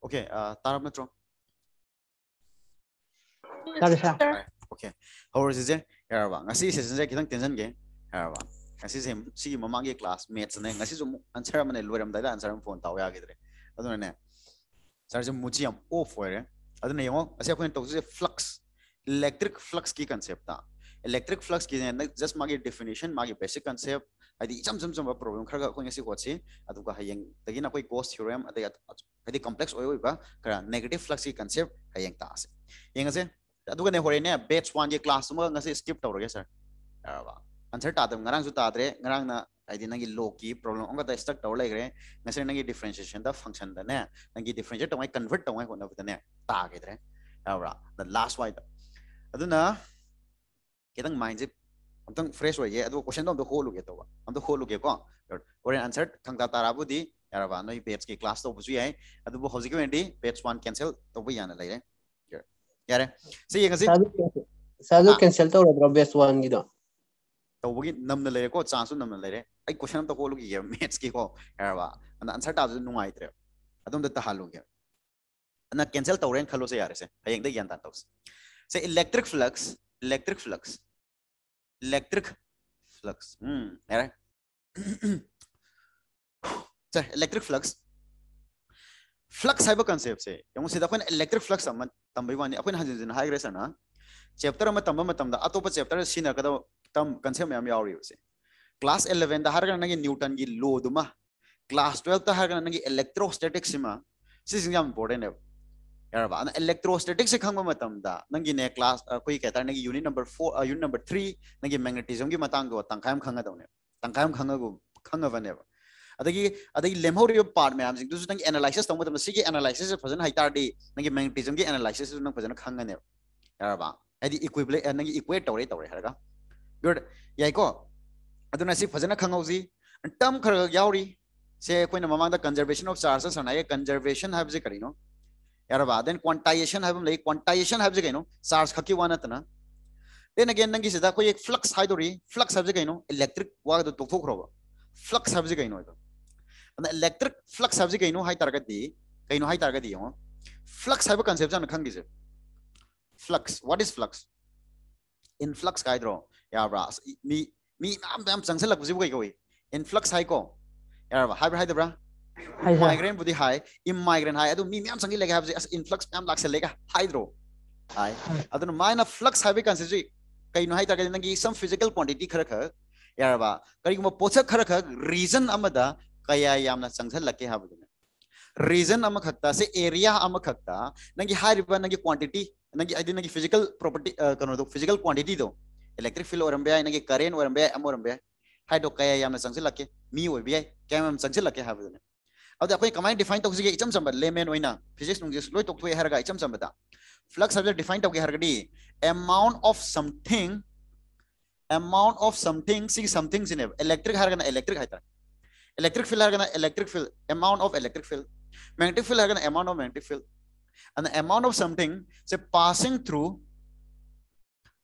okay, uh, Tara Metro. Sorry, sir. Okay. How is it? Harawa. Ngasi si Sensei kitang tension ke? Harawa. Ngasi si si mamagi class mates ne. Ngasi so answer amane loiram dai answer am phone taw ya gidre. Aduna ne. Sir jo muji am off hoire. Aduna yo ngasi akhoin tokse flux electric flux ki concept ta. electric flux ki na just magi definition magi basic concept adi jam jam jam problem khar ga ko ngasi ko chi adu ka hayeng tagi na koi gauss theorem adi adi complex oi oi ba kara negative flux ki concept hayeng ta ase yeng ase adu ne hore ne batch 1 ye class ma ngasi skip tawra ge sir ba answer ta dam ngarang su ta dre ngarang na ꯍꯥꯏꯗꯤ ꯅꯪꯒꯤ ꯂꯣꯒꯤ problem ꯑꯃꯒ stuck ꯇꯧꯔ ꯂꯩꯈ꯭ꯔꯦ ꯉꯁꯤ ꯅꯪꯒꯤ ꯗꯤꯐꯔꯦꯟꯁꯤꯌꯦꯁꯟꯗ ꯐꯪꯁꯟꯗꯅꯦ ꯅꯪꯒꯤ ꯗꯤꯐꯔꯦꯟꯁꯤꯌꯦꯠ ꯇꯧꯉꯥꯏ convert ꯇꯧꯉꯥꯏ ꯍꯣꯠꯅꯕꯗꯅꯦ ꯇꯥꯈꯤꯗ꯭ꯔꯦ ꯍꯥꯏꯕ꯭ꯔꯥ last ꯋꯥꯏꯗ ꯑꯗꯨꯅ khitang mind ji amtang fresh wa ye adu question dom do holu ge to ba am do kholu ge ko or answer thang ta tarabu di yara ba noi page ki class to bu hai adu bo hoji ke di page 1 cancel to bo yana lai re yara se ye ngasi sadu cancel to ro best one gi do to bu gi nam na lai ko chance nam na lai re ai question am to kholu ge maths ki ko yara ba an answer ta ju nu ai tre adum da ta halu ge ना cancel तौर खलो से यार से हयेंगे ज्ञान तान तौस से electric flux electric flux electric flux electric flux flux है कंसेप्ट से यू सिद इलेक्ट्रिक फ्लक्स तमीवानी हजे सर चेप्टर तब अतोप चेप्टर सिद तम कंसेप्ट मैं यौरीबे क्लास इलेवेन नगे न्यूटन की लो लोद क्लास ट्वेल्व इलेक्ट्रोस्टेटिक्स इंपोर्टेंट है ꯌꯥꯔꯕ ꯑꯅ ꯏꯂꯦꯛꯇ꯭ꯔꯣꯁꯇꯦꯇꯤꯛꯁ ꯈꯪꯕ ꯃꯇꯝꯗ ꯅꯪꯒꯤꯅꯦ ꯀ꯭ꯂꯥꯁ ꯑꯩꯈꯣꯏ ꯀꯩ ꯍꯥꯏꯇꯥꯔꯦ ꯅꯪꯒꯤ unit number four unit number three ꯅꯪꯒꯤ ꯃꯦꯒꯅꯦꯇꯤꯖꯝꯒꯤ ꯃꯇꯥꯡꯗꯣ ꯇꯪꯈꯥꯏ ꯑꯃ ꯈꯪꯒꯗꯧꯅꯦ ꯇꯪꯈꯥꯏ ꯑꯃ ꯈꯪꯉꯒ ꯈꯪꯉꯕꯅꯦꯕ ꯑꯗꯒꯤ ꯑꯗꯒꯤ ꯂꯦꯝꯍꯧꯔꯤꯕ ꯄꯥꯔꯠ ꯃꯌꯥꯝꯁꯤꯡꯗꯨꯁꯨ ꯅꯪꯒꯤ ꯑꯦꯅꯥꯂꯥꯏꯁꯤꯁ ꯇꯧꯕ ꯃꯇꯝꯗ ꯁꯤꯒꯤ ꯑꯦꯅꯥꯂꯥꯏꯁꯤꯁꯁꯦ ꯐꯖꯅ ꯍꯥꯏꯇꯥꯔꯗꯤ ꯅꯪꯒꯤ ꯃꯦꯒꯅꯦꯇꯤꯖꯝꯒꯤ ꯑꯦꯅꯥꯂꯥꯏꯁꯤꯁꯁꯨ ꯅꯪ ꯐꯖꯅ ꯈꯪꯒꯅꯦꯕ ꯌꯥꯔꯕ ꯍꯥꯏꯗꯤ ꯏꯀ꯭ꯋꯤꯕ꯭ꯂꯦ ꯅꯪꯒꯤ ꯏꯀ꯭ꯋꯦꯠ ꯇꯧꯔꯦ ꯇꯧꯔꯦ ꯍꯥꯏꯔꯒ ꯒꯨꯗ ꯌꯥꯏꯀꯣ ꯑꯗꯨꯅ ꯁꯤ ꯐꯖꯅ ꯈꯪꯍꯧꯁꯤ ꯇꯝ ꯈꯔ ꯌꯥꯎꯔꯤ ꯁꯦ ꯑꯩꯈꯣꯏꯅ ꯃꯃꯥꯡꯗ ꯀꯟꯖꯔꯕꯦꯁꯟ ꯑꯣꯐ ꯆꯥꯔꯖ ꯁꯥꯟꯅꯩꯌꯦ ꯀꯟꯖꯔꯕꯦꯁꯟ ꯍꯥꯏꯕꯁꯤ ꯀꯔꯤꯅꯣ एरबा देन क्वांटाइजेशन हैव लाइक क्वांटाइजेशन हैव जगेनो चार्ज खकी वन अतना देन अगेन नंगी सेदा कोई एक फ्लक्स हाइदोरी फ्लक्स हैव जगेनो इलेक्ट्रिक वाग द तोफो खरोबा फ्लक्स हैव जगेनो इदो अन इलेक्ट्रिक फ्लक्स हैव जगेनो हाई टारगेट दी कैनो हाई टारगेट दी हो फ्लक्स हैव अ कांसेप्ट जान खंगी flux what is flux in flux काइद्रो याब्रा मी मी नाम migraine budi hai im migrain hai adu mi myam sangi lega have as influx myam lak se lega hydro hai adun mina flux have consider kai no hai ta nang some physical quantity khara khara yaraba kari mo pocha khara khara reason amada kaya yamna sanghal lake have reason am khakta se area am khakta nang hai riba nang quantity nang adi nang physical property kano do physical quantity do electric field orambe ai nang current orambe ai am orambe hai do kaya yamna sanghal lake mi obi ai kaya yam sanghal lake have अब अखोई कमाई define तौसगे इचम चम लेमें physics नुंजिक्स लोय तोक थोय हरगा इचम चम flux हरजे define तौगे हरगडी amount of something amount of something सी समथिंग सिने इलेक्ट्रिक हरगना इलेक्ट्रिक हाइता इलेक्ट्रिक फील्ड हरगना electric field amount of electric field magnetic field हरगना amount of magnetic field and the amount of something say passing through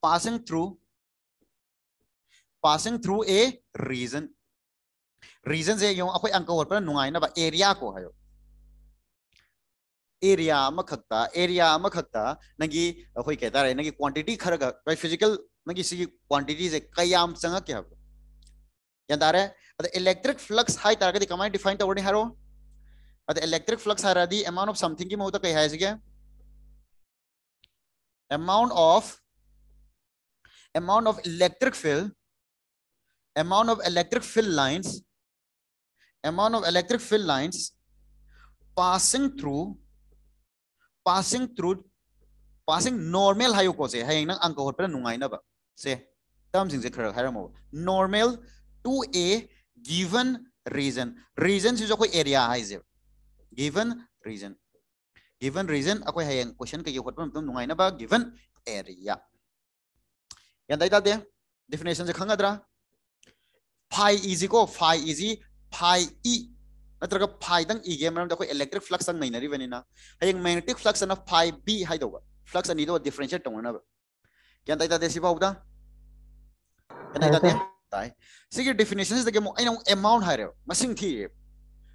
passing through passing through region से यो अखोई अंक और पर नुंगाई एरिया को है एरिया अमा एरिया अमा नगी अखोई कहता रहे नगी क्वांटिटी खरग भाई फिजिकल नगी सी क्वांटिटी से कई संग के हब याद आ रहा अद इलेक्ट्रिक फ्लक्स हाई के कमाई डिफाइन तो ओडी हरो अद इलेक्ट्रिक फ्लक्स हारा दी अमाउंट ऑफ समथिंग की मो मोहता कह है सके amount of amount of electric field amount of electric field lines amount of electric field lines passing through passing through passing normal hayo ko se hayang nang ang ko hot nungai na ba se sing se khara haram normal to a given reason reason is ko area hai se given reason given region akoi hayang question ka yo hot pam nungai na ba given area yan dai ta de definition se khangadra phi is equal phi is phi e नत्रग phi दंग e गे electric flux संग नहीं नरी वनिना magnetic flux न phi b हाय flux अनि दो डिफरेंशिएट टोंग ना क्या ताई ता देसी बाउदा क्या ताई ताई सिगे डेफिनेशंस दगे मो आइना अमाउंट हाय रे थी रे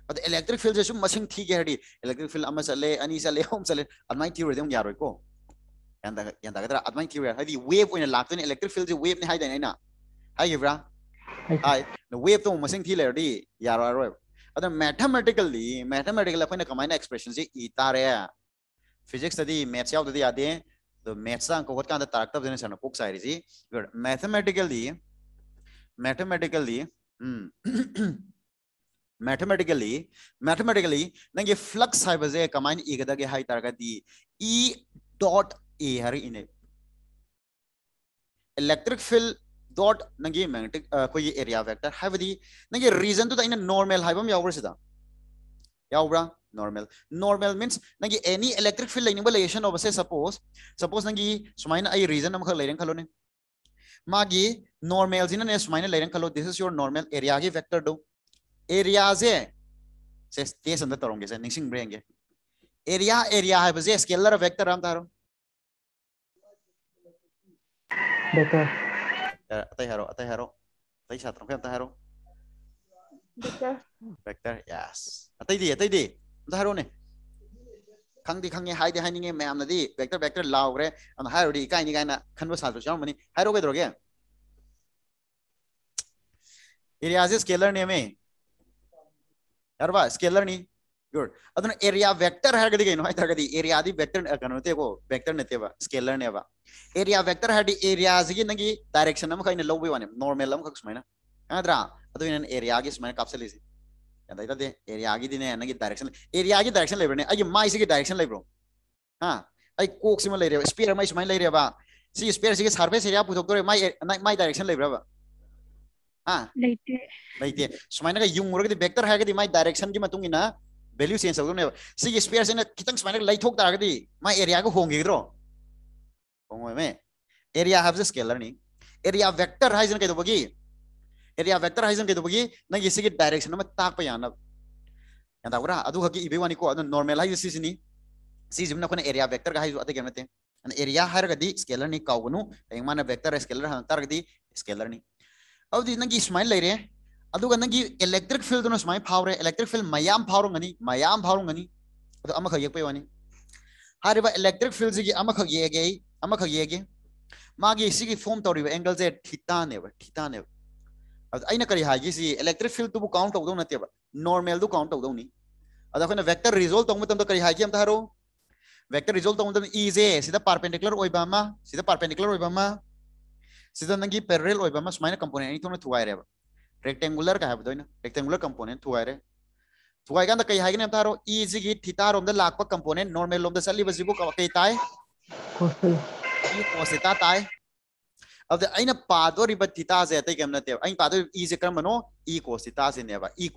अद इलेक्ट्रिक फील्ड जसु मसिंग थी गे हडी इलेक्ट्रिक फील्ड अमा चले अनि चले होम चले अनमाई थी रे दम यारो को यंदा यंदा गदरा अनमाई थी रे हदी वेव ओइन लाक्तोइन इलेक्ट्रिक फील्ड जे वेव ने वेव तो मसिंग थी लेरदी यार आरो अदर मैथमेटिकली मैथमेटिकल अपन कमाइन एक्सप्रेशन से ई तारे फिजिक्स तदी मैथ्स याव तदी आदे तो मैथ्स अंक होत कांदा तारकतब जने सनो पोक साइरी जी good mathematically mathematically mathematically mathematically नंगे फ्लक्स हाइबजे कमाइन इगदगे हाइ तारगदी ई डॉट ए हर इने electric field dot nang magnetic ko ye area vector have the nang region to the in normal haibam yawra sida yawra normal normal means nang any electric field laying relation of say suppose suppose nang sumaina ai region am khal layang khalone magi normal jina ne sumaina layang khalo this is your normal area ge vector do area se se space andar taronge se ningsing brenge area area hai bje scalar vector am taro vector Atahiro, Atahiro. Atay sa atrong kayo, Atahiro. Vector. Vector, yes. Atay di, atay di. Atahiro ni. Kang di kang ni hai di hai ni mayam na di. Vector, vector lao re. Ano hai di kai ni kai na kanwa sa atrong mani. Hai ro gedro ge. Area is scalar name. Yarba scalar ni. good adana area vector hagadi ಏನು ಆಯ್ತು ಹಾಗದಿ area ದಿ vector ಕನೋತೆ ಗೋ vector ನೆತೆವ scalar ನೆವ area vector ಹಡಿ areas ಗಿ ನಂಗಿ ಡೈರೆಕ್ಷನ್ ನಮ ಕೈನ ಲೋಬಿ ವಾನೆ ನಾರ್ಮಲ್ ನಮ ಕಕ್ ಸ್ಮೈನ ಆದ್ರ ಅದು ಏನ ಏರಿಯಾ ಗಿ ಸ್ಮೈನ ಕಾಪ್ಸಲಿಸಿ ಅದೈತದೆ ಏರಿಯಾ ಗಿ ದಿನೆ ನಂಗಿ ಡೈರೆಕ್ಷನ್ ಏರಿಯಾ ಗಿ ಡೈರೆಕ್ಷನ್ ಲೇಬ್ರನೆ ಅಗಿ ಮೈಸ್ ಗಿ ಡೈರೆಕ್ಷನ್ ಲೇಬ್ರೋ ಹಾ ಐ ಕೋಕ್ ಸಿಮ ಲೇರಿಯವ ಸ್ಪಿಯರ್ ಮೈ ಸ್ಮೈನ ಲೇರಿಯವ ಸಿ ಸ್ಪಿಯರ್ ಸಿ ಸರ್ಫೇಸ್ ಏರಿಯಾ ಪುದೋಕ್ತರೆ ಮೈ ಮೈ ಡೈರೆಕ್ಷನ್ ಲೇಬ್ರವ ಹಾ ಲೈತೆ ಲೈತೆ ಸ್ಮೈನ ಗ ಯುಂಗ್ ಮುರಗದಿ ವೆಕ್ಟರ್ ಹಾಗದಿ ಮೈ ಡೈರೆಕ್ಷನ್ ಗಿ ಮತುಂಗಿನ ꯚꯦꯂ꯭ꯌꯨ ꯆꯦꯟꯖ ꯇꯧꯗꯕꯅꯦꯕ ꯁꯤꯒꯤ ꯁ꯭ꯄꯤꯌꯔꯁꯤꯅ ꯈꯤꯇꯪ ꯁꯨꯃꯥꯏꯅ ꯂꯩꯊꯣꯛ ꯇꯥꯔꯒꯗꯤ ꯃꯥ ꯑꯦꯔꯤꯌꯥꯒ ꯍꯣꯡꯈꯤꯒꯗ꯭ꯔꯣ ꯍꯣꯡꯉꯣꯏꯃꯦ ꯑꯦꯔꯤꯌꯥ ꯍꯥꯏꯕꯁꯦ ꯁ꯭ꯀꯦꯂꯔꯅꯤ ꯑꯦꯔꯤꯌꯥ ꯚꯦꯛꯇꯔ ꯍꯥꯏꯁꯤꯅ ꯀꯩꯗꯧꯕꯒꯤ ꯑꯦꯔꯤꯌꯥ ꯚꯦꯛꯇꯔ ꯍꯥꯏꯁꯤꯅ ꯀꯩꯗꯧꯕꯒꯤ ꯅꯪꯒꯤ ꯁꯤꯒꯤ ꯗꯥꯏꯔꯦꯛꯁꯟ ꯑꯃ ꯇꯥꯛꯄ ꯌꯥꯅꯕ ꯌꯥꯝ ꯇꯥꯕ꯭ꯔꯥ ꯑꯗꯨ ꯈꯛꯀꯤ ꯏꯕꯩ ꯋꯥꯅꯤꯀꯣ ꯑꯗꯨ ꯅꯣꯔꯃꯦꯜ ꯍꯥꯏꯁꯦ ꯁꯤꯁꯤꯅꯤ ꯁꯤꯁꯤꯃꯅ ꯑꯩꯈꯣꯏꯅ ꯑꯦꯔꯤꯌꯥ ꯚꯦꯛꯇꯔꯒ ꯍꯥꯏꯁꯨ ꯑꯇꯩ ꯀꯩꯝ ꯅꯠꯇꯦ ꯑꯗꯨꯅ ꯑꯦꯔꯤꯌꯥ ꯍꯥꯏꯔꯒꯗꯤ ꯁ꯭ꯀꯦꯂꯔꯅꯤ ꯀꯥꯎꯒꯅꯨ ꯍꯌꯦꯡ ꯃꯥꯅ ꯚꯦꯛꯇꯔ ꯁ꯭ꯀꯦꯂꯔ ꯍꯪꯉꯛ ꯇꯥꯔꯒꯗꯤ ꯁ꯭ꯀꯦꯂꯔꯅꯤ ꯑꯗꯨꯗꯤ ꯅꯪꯒꯤ ꯁꯨꯃꯥꯏꯅ ꯂꯩꯔꯦ अदुगा नंगी इलेक्ट्रिक फील्ड न सुमाय फावरे इलेक्ट्रिक फील्ड मैं फावरो ngani मयाम फावरो ngani अदु अमा खग यपय वानी इलेक्ट्रिक फील्ड जिगी अमा खग येगे अमा खग एंगल से थीटा नेबा थीटा नेबा अदु आइना करी हागी सि इलेक्ट्रिक फील्ड तुबु काउंट तौदौ नतेबा नॉर्मल दु काउंट तौदौ नि वेक्टर रिजोल तौम तम करी हागी हम थारो वेक्टर रिजल्ट तौम तम ई जे सिदा परपेंडिकुलर ओइबा नंगी कंपोनेंट रेक्टेंगुलर का रेक्टेंगुलर कंपोनेंट थुआरे थुआई कई है ना थारो ई थीटा रोम लाप कंपोनेंट नॉर्मल लोम चलीबू कई ताए कोसेटा ताए अब अन पादोरीब थीटाजे अत कम नाते पादो इजे करमनो इ कोसिटाजेने इ इ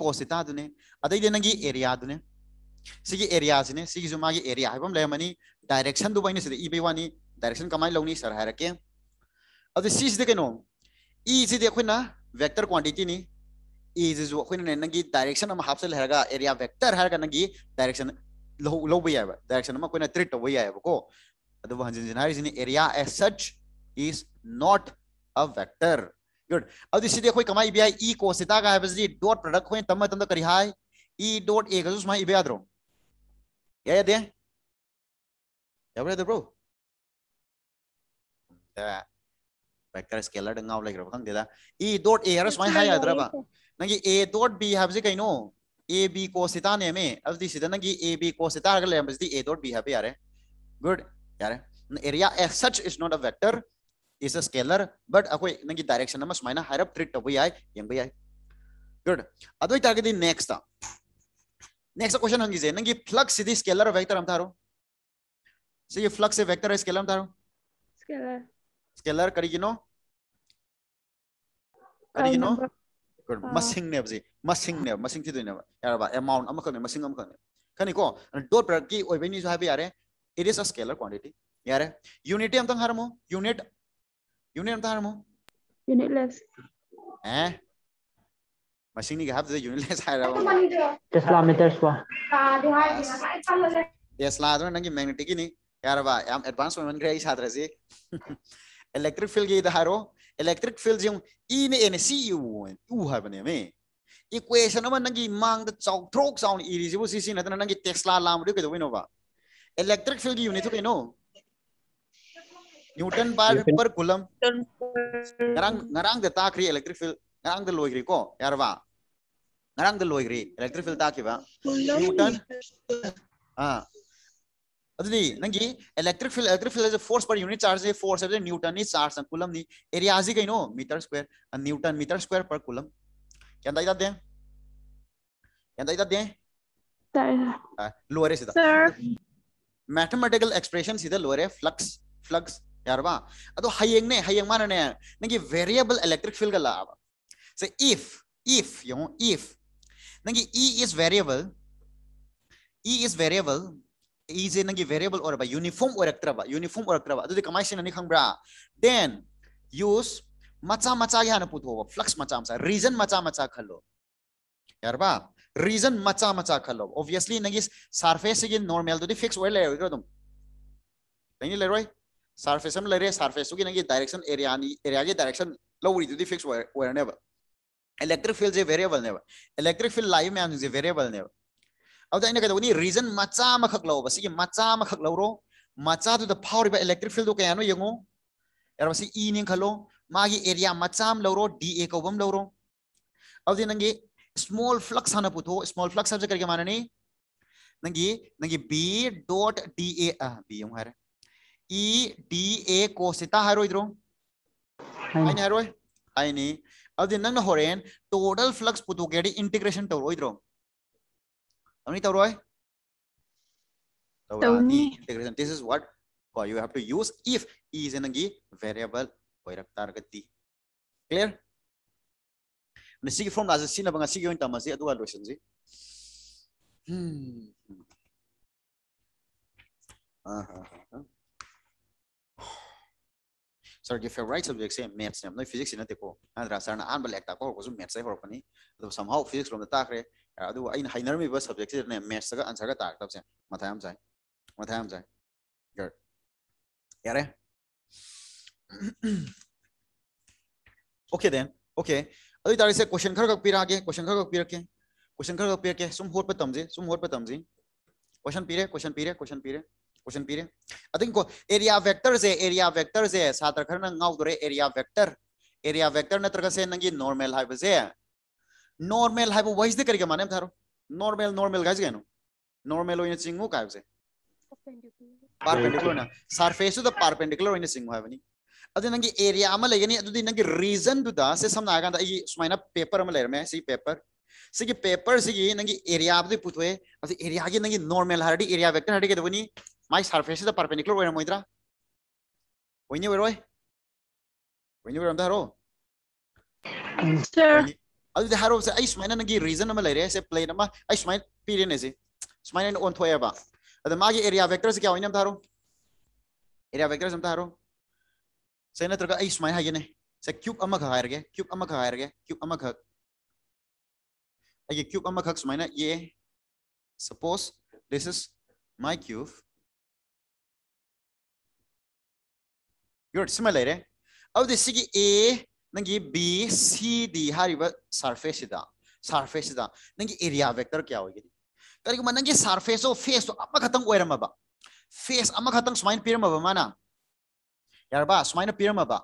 कोसिटादुने अदैदे नंगी एरियादुने सिगी एरिया हाइबम लेमनी डायरेक्शन दुबैने सिद डायरेक्शन कमाई लौनी सर है अब वेक्टर क्वांटिटी नहीं इस डायरेक्शन हाफसल एरिया वेक्टर है डायरेक्शन लौब यहाँ डायरेक्शन में ट्रीट तब यहाँको हजें area as such is not a vector good अब कम इबे इ को सीताजी डॉट प्रोडक्ट तम तम करी हाई इ डॉट ए का सुमा इबे याद्रो याद ब्रो ꯚꯦꯛꯇꯔ ꯁ꯭ꯀꯦꯂꯔ ꯗ ꯉꯥꯎ ꯂꯩꯈ꯭ꯔꯕ ए ꯏ ꯗꯣꯠ ꯑꯦ ꯍꯥꯏꯔ ꯁꯨꯃꯥꯏꯅ ꯍꯥꯏ ꯌꯥꯗ꯭ꯔꯕ ꯅꯪꯒꯤ ꯑꯦ ꯗꯣꯠ ꯕꯤ ꯍꯥꯏꯕꯁꯤ ꯀꯩꯅꯣ ए बी cos theta ने में अब दिस इधर ना a b cos theta अगर ले हम दी a dot b है पे यार गुड यार area as such is not a vector is a scalar but अको ना कि डायरेक्शन नमस माइना हायर अप ट्रिक टबो यार यंग भाई गुड अदो इधर दी नेक्स्ट था नेक्स्ट क्वेश्चन हंगी जे ना फ्लक्स इधर स्केलर वेक्टर हम थारो से ये फ्लक्स है वेक्टर है स्केलर हम थारो scalar scalar kari gino kari gino masing ne bji masing ne masing thi doina yar ba amount am khane masing am khane kani ko dot product ki oi bani jabe yare it is a scalar quantity yare unit am tang harmo unit unit am tang harmo unit less eh masing ni gahab de unit less hara tesla meters wa tesla adna nangi magnetic ni yar ba am advance man grai chhatra ji electric field gei da haro electric field jung e ne n c u u ha bane me equation ama nangi mang da chau throk chau ni irisibu si sin hatana nangi tesla lam ri ke do no ba electric field gi unit ke no Newton per per coulomb ngरang ngरang da takri electric field ngरang da loigri ko yarwa ngरang da loigri electric field ta ki ba Newton हां अदुदी नंगी electric field electric field is force per unit charge है force है Newton is charge and coulomb नी area आज कहीं नो metre square and Newton metre square per coulomb क्या दाई दे क्या दाई दे लोअर है सर मैथमेटिकल एक्सप्रेशन सीधा लोअर है फ्लक्स फ्लक्स यारवा अदो हयेंग ने हयेंग माने ने नंगी वेरिएबल इलेक्ट्रिक फील्ड का लावा से इफ इफ यो इफ नंगी E is variable E is variable 이제 능기 variable or uniform 오락트라바 uniform 오락트라바 아주 가마이시는 니 칸브라 then use macha macha ya na putho flux macha macha reason macha macha khalo यार बा रीजन मचा मचा खलो obviously नगी सरफेस की नॉर्मल तो फिक्स ओए ले रहो तुम रहे सरफेस की नगी एरिया नी एरिया की डायरेक्शन लो उरी तो फिक्स ओए ओए ने ने अब अगर कदनी रीजन मचा लब मचा लौरो मचाद फाव इलेक्ट्रिक फील्ड क्या यंगो यार इ ने खलो मागी एरिया मचा लौरो डी ए कौब लौरो अब नंगे स्मॉल फ्लक्स हाँ पुथो स्मॉल फ्लक्स सब करके मानने नंगे नंगे B dot D A B यूर इ डी ए को हरो इधरो आइने अब नंग टोटल फ्लक्स पुथो इंटीग्रेशन तौर तो How many taurai? integration. This is what well, you have to use if e is in a variable target gati. Clear? And the formula is seen about a sig in tamasi adu lotion zi. Hmm. Uh -huh. सर के favourite maths, से maths ने अपना physics ने देखो हां sir ने आन बलेक ता को कुछ मैथ्स से हो पनी तो समहाउ फिजिक्स रोम ता करे ꯑꯗꯨꯒ ꯑꯩꯅ ꯍꯩꯅꯔꯝꯃꯤꯕ ꯁꯕꯖꯦꯛꯁꯤꯗꯅꯦ ꯃꯦꯠꯁꯇꯒ ꯑꯟꯁꯔꯒ ꯇꯥꯔꯛꯇꯕꯁꯦ ꯃꯊꯥ ꯌꯥꯝ ꯆꯥꯏ ꯃꯊꯥ ꯌꯥꯝ ꯆꯥꯏ ꯒꯔ ꯌꯥꯔꯦ ओके देन ओके अदु तारिसे क्वेश्चन खर खक पिरागे क्वेश्चन खर खक पिरके क्वेश्चन खर खक पिरके सुम होत पतमजे सुम होत पतमजे क्वेश्चन पिरे क्वेश्चन पिरे क्वेश्चन पिरे क्वेश्चन पिरे अदिन को एरिया वेक्टर से एरिया वेक्टर से छात्र खर न ngaw dore area vector area vector नत्रग से नंगी नॉर्मल हाइबजे नर्मेल हाइबो वाइज दे करके माने थारो नर्मेल नर्मेल गाइज गेनो नर्मेल ओइन सिंगु काय से परपेंडिकुलर ना सरफेस टू परपेंडिकुलर ओइन सिंगु हाय बनी अदि नंगे एरिया अमा लेगेनी अदि नंगे रीजन टू द से सम ना आगा दई सुमाइना पेपर अमा लेर मे सी पेपर सिगे पेपर सिगे नंगे एरिया अब दे पुतवे अदि एरिया गे नंगे नर्मेल हाडी एरिया वेक्टर हाडी गे दबनी माय सरफेस टू परपेंडिकुलर ओइन मोइत्रा ओइनि वेरोय ओइनि वेरोम दारो सर अदुदे हारो से आई स्माइन नगी रीजन नम से प्लेन मा आई स्माइन पीरियन एसे स्माइन ऑन थोया एरिया वेक्टर से क्या होइनम थारो एरिया वेक्टर सम थारो से न तरका आई स्माइन से क्यूब अमा खा क्यूब अमा खा हारगे क्यूब अमा खा क्यूब अमा खा स्माइन ये suppose this is my cube you're similar eh of the a नंगी C D हर हारिब सरफेस इदा सरफेस इदा नंगी एरिया वेक्टर क्या होगी करिगु मन नंगी सरफेस ओ फेस तो अमा खतंग ओइरमबा फेस अमा खतंग स्माइन पिरमबा माना पीरम बा पिरमबा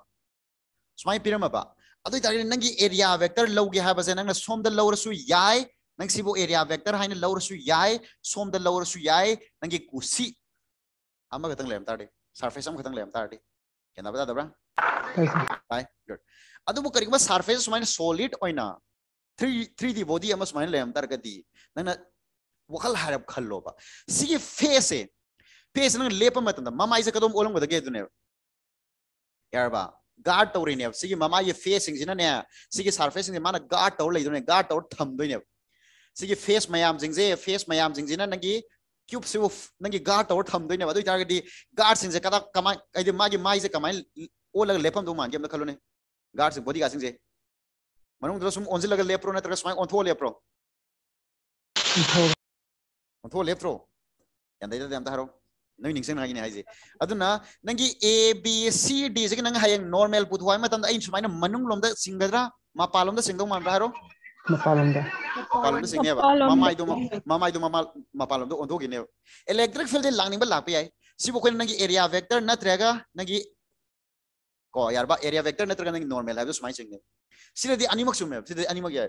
स्माइन बा अदु तारि नंगी एरिया वेक्टर लौगे हाबसे नंग सोम द सिबो एरिया वेक्टर हाइन लौरसु याय सोम द लौरसु याय नंगी कुसी अमा खतंग लेम तारडे सरफेस अमा खतंग लेम बता दबरा बाय गुड अब करिगबा सरफेस सुमाइन सॉलिड ओइना थ्री 3D बॉडी अमा सुमाइन लेम तरगदी नन वखल हारब खलोब सी फेस फेस नन लेप ममाई से कदम ओलंग बदगे दुने यारबा गार्ड ममा ये फेस सिंग जिना गार्ड तौर ले दुने गार्ड तौर थम दुने फेस मयाम फेस मयाम सिंग क्यूब से वो गार्ड तौर थम दुने वदो गार्ड सिंग कदा कमाइ कदे से कमाइ ओलग लेपम दु खलोने ꯒꯥꯔꯗꯁꯤꯡ ꯕꯣꯗꯤꯒꯥꯔꯗꯁꯤꯡꯁꯦ ꯃꯅꯨꯡꯗ ꯁꯨꯝ ꯑꯣꯟꯁꯤꯜꯂꯒ ꯂꯦꯞꯄ꯭ꯔꯣ ꯅꯠꯇ꯭ꯔꯒ ꯁꯨꯃꯥꯏꯅ ꯑꯣꯟꯊꯣꯛꯑ ꯂꯦꯞꯄ꯭ꯔꯣ ꯑꯣꯟꯊꯣꯛꯑ ꯂꯦꯞꯇ꯭ꯔꯣ ꯌꯥꯝꯗꯩꯗꯗꯤ ꯑꯝꯇ ꯍꯥꯏꯔꯣ ꯅꯣꯏ ꯅꯤꯡꯁꯤꯡꯅꯉꯥꯏꯒꯤꯅꯦ ꯍꯥꯏꯁꯦ ꯑꯗꯨꯅ ꯅꯪꯒꯤ ꯑꯦ ꯕꯤ ꯁꯤ ꯗꯤ ꯁꯤꯒꯤ ꯅꯪ ꯍꯌꯦꯡ ꯅꯣꯔꯃꯦꯜ ꯄꯨꯊꯣꯛ ꯍꯥꯏ ꯃꯇꯝꯗ ꯑꯩ ꯁꯨꯃꯥꯏꯅ ꯃꯅꯨꯡ ꯂꯣꯝꯗ ꯆꯤꯡꯒꯗ꯭ꯔꯥ ꯃꯄꯥꯟ ꯂꯣꯝꯗ ꯆꯤꯡꯗꯧ ꯃꯥꯟꯕ꯭ꯔꯥ ꯍꯥꯏꯔꯣ ꯃꯄꯥꯟ ꯂꯣꯝꯗ ꯃꯄꯥꯟ ꯂꯣꯝꯗ ꯆꯤꯡꯅꯦꯕ ꯃꯃꯥꯏꯗꯣ ꯃꯃꯥꯏꯗꯣ ꯃꯄꯥꯟ ꯂꯣꯝꯗ ꯑꯣꯟꯊꯣꯛꯈꯤꯅꯦꯕ ꯏꯂꯦꯛꯇ꯭ꯔꯤꯛ ꯐꯤꯜꯗꯤ ꯂꯥꯡꯅꯤꯡꯕ ꯂꯥꯛꯄ ꯌꯥꯏ ꯁꯤꯕꯨ ꯑꯩꯈꯣꯏꯅ ꯅꯪꯒꯤ ꯑꯦꯔꯤꯌꯥ ꯚꯦꯛꯇꯔ ꯅꯠꯇ꯭ꯔꯒ ꯅꯪꯒꯤ ꯀꯣ ꯌꯥꯔꯕ ꯑꯦꯔꯤꯌꯥ ꯚꯦꯛꯇꯔ ꯅꯠꯇ꯭ꯔꯒ ꯅꯪꯒꯤ ꯅꯣꯔꯃꯦꯜ ꯍꯥꯏꯕꯗꯣ ꯁꯨꯃꯥꯏꯅ ꯆꯤꯡꯅꯦꯕ ꯁꯤꯗꯗꯤ ꯑꯅꯤꯃꯛ ꯆꯨꯝꯃꯦꯕ ꯁꯤꯗꯗꯤ ꯑꯅꯤꯃꯛ ꯌꯥꯏ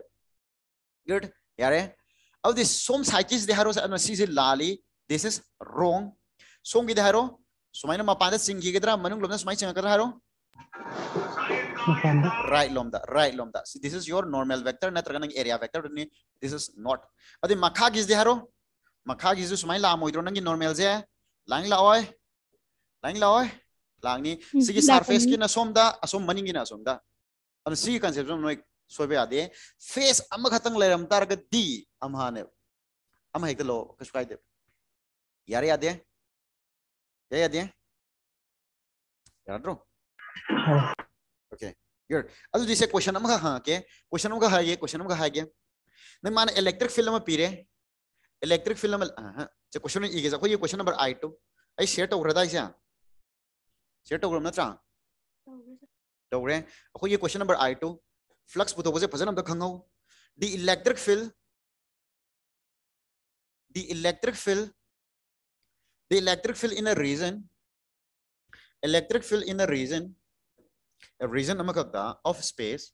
ꯒꯨꯗ ꯌꯥꯔꯦ ꯑꯗꯨꯗꯤ ꯁꯣꯝ ꯁꯥꯏꯠꯀꯤꯁꯤꯗꯤ ꯍꯥꯏꯔꯣ ꯑꯗꯨꯅ ꯁꯤꯁꯦ ꯂꯥꯜꯂꯤ ꯗꯤꯁ ꯏꯁ ꯔꯣꯡ ꯁꯣꯝꯒꯤꯗꯤ ꯍꯥꯏꯔꯣ ꯁꯨꯃꯥꯏꯅ ꯃꯄꯥꯟꯗ ꯆꯤꯡꯈꯤꯒꯗ꯭ꯔꯥ ꯃꯅꯨꯡꯂꯣꯝꯗ ꯁꯨꯃꯥꯏꯅ ꯆꯤꯡꯉꯛꯀꯗ꯭ꯔꯥ ꯍꯥꯏꯔꯣ right lomda right lomda so this is your normal vector natraga nang area vector ni this is not adi makha gis de haro makha gis sumai la moidro nang normal je lang la oi lang la oi लांगनी सिगी surface की नसोमदा असोम मनिंगी ना असोमदा अन सिगी conception नोय सोबे आदे face अम खतंग लेरम तारग दी अमहाने अम हेक लो कसुकाय दे यारे आदे या आदे याद्रो ओके गुड अल दिसे क्वेश्चन अम हा के क्वेश्चन अम हा ये क्वेश्चन अम हा के नै मान इलेक्ट्रिक फील्ड में पीरे इलेक्ट्रिक फील्ड में हां क्वेश्चन इगे जा कोई क्वेश्चन नंबर आई टू आई शेयर तो रदा इसे ꯁꯤꯌꯔ ꯇꯧꯈ꯭ꯔꯕ ꯅꯠꯇ꯭ꯔꯥ ꯇꯧꯈ꯭ꯔꯦ ꯑꯩꯈꯣꯏꯒꯤ question number I two flux ꯄꯨꯊꯣꯛꯄꯁꯦ ꯐꯖꯅ ꯑꯝꯇ ꯈꯪꯍꯧ ꯗꯤ ꯏꯂꯦꯛꯇ꯭ꯔꯤꯛ ꯐꯤꯜ ꯗꯤ electric field the electric field in a region electric field in a region a region amakakta of space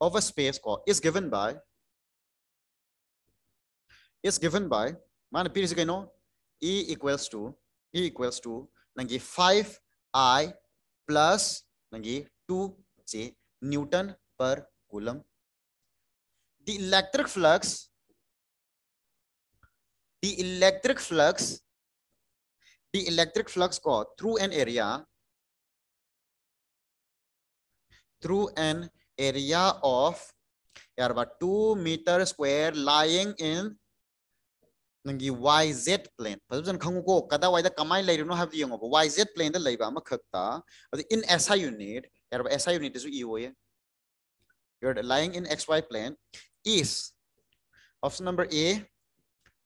of a space called is given by is given by man appears you know e equals to e equals to ನಂಗೆ five I plus ನಂಗೆ two J Newton per coulomb the electric flux the electric flux the electric flux को through an area through an area of यार बा 2 meter square lying in नंगी Y Z plane फजन खंगुको कदा Y द कमाई वाई जेड प्लेन द लेबा म खक्ता अ इन एस आई एरो एसआई यूनिट इज ईओ ये यू lying in X Y plane is option number A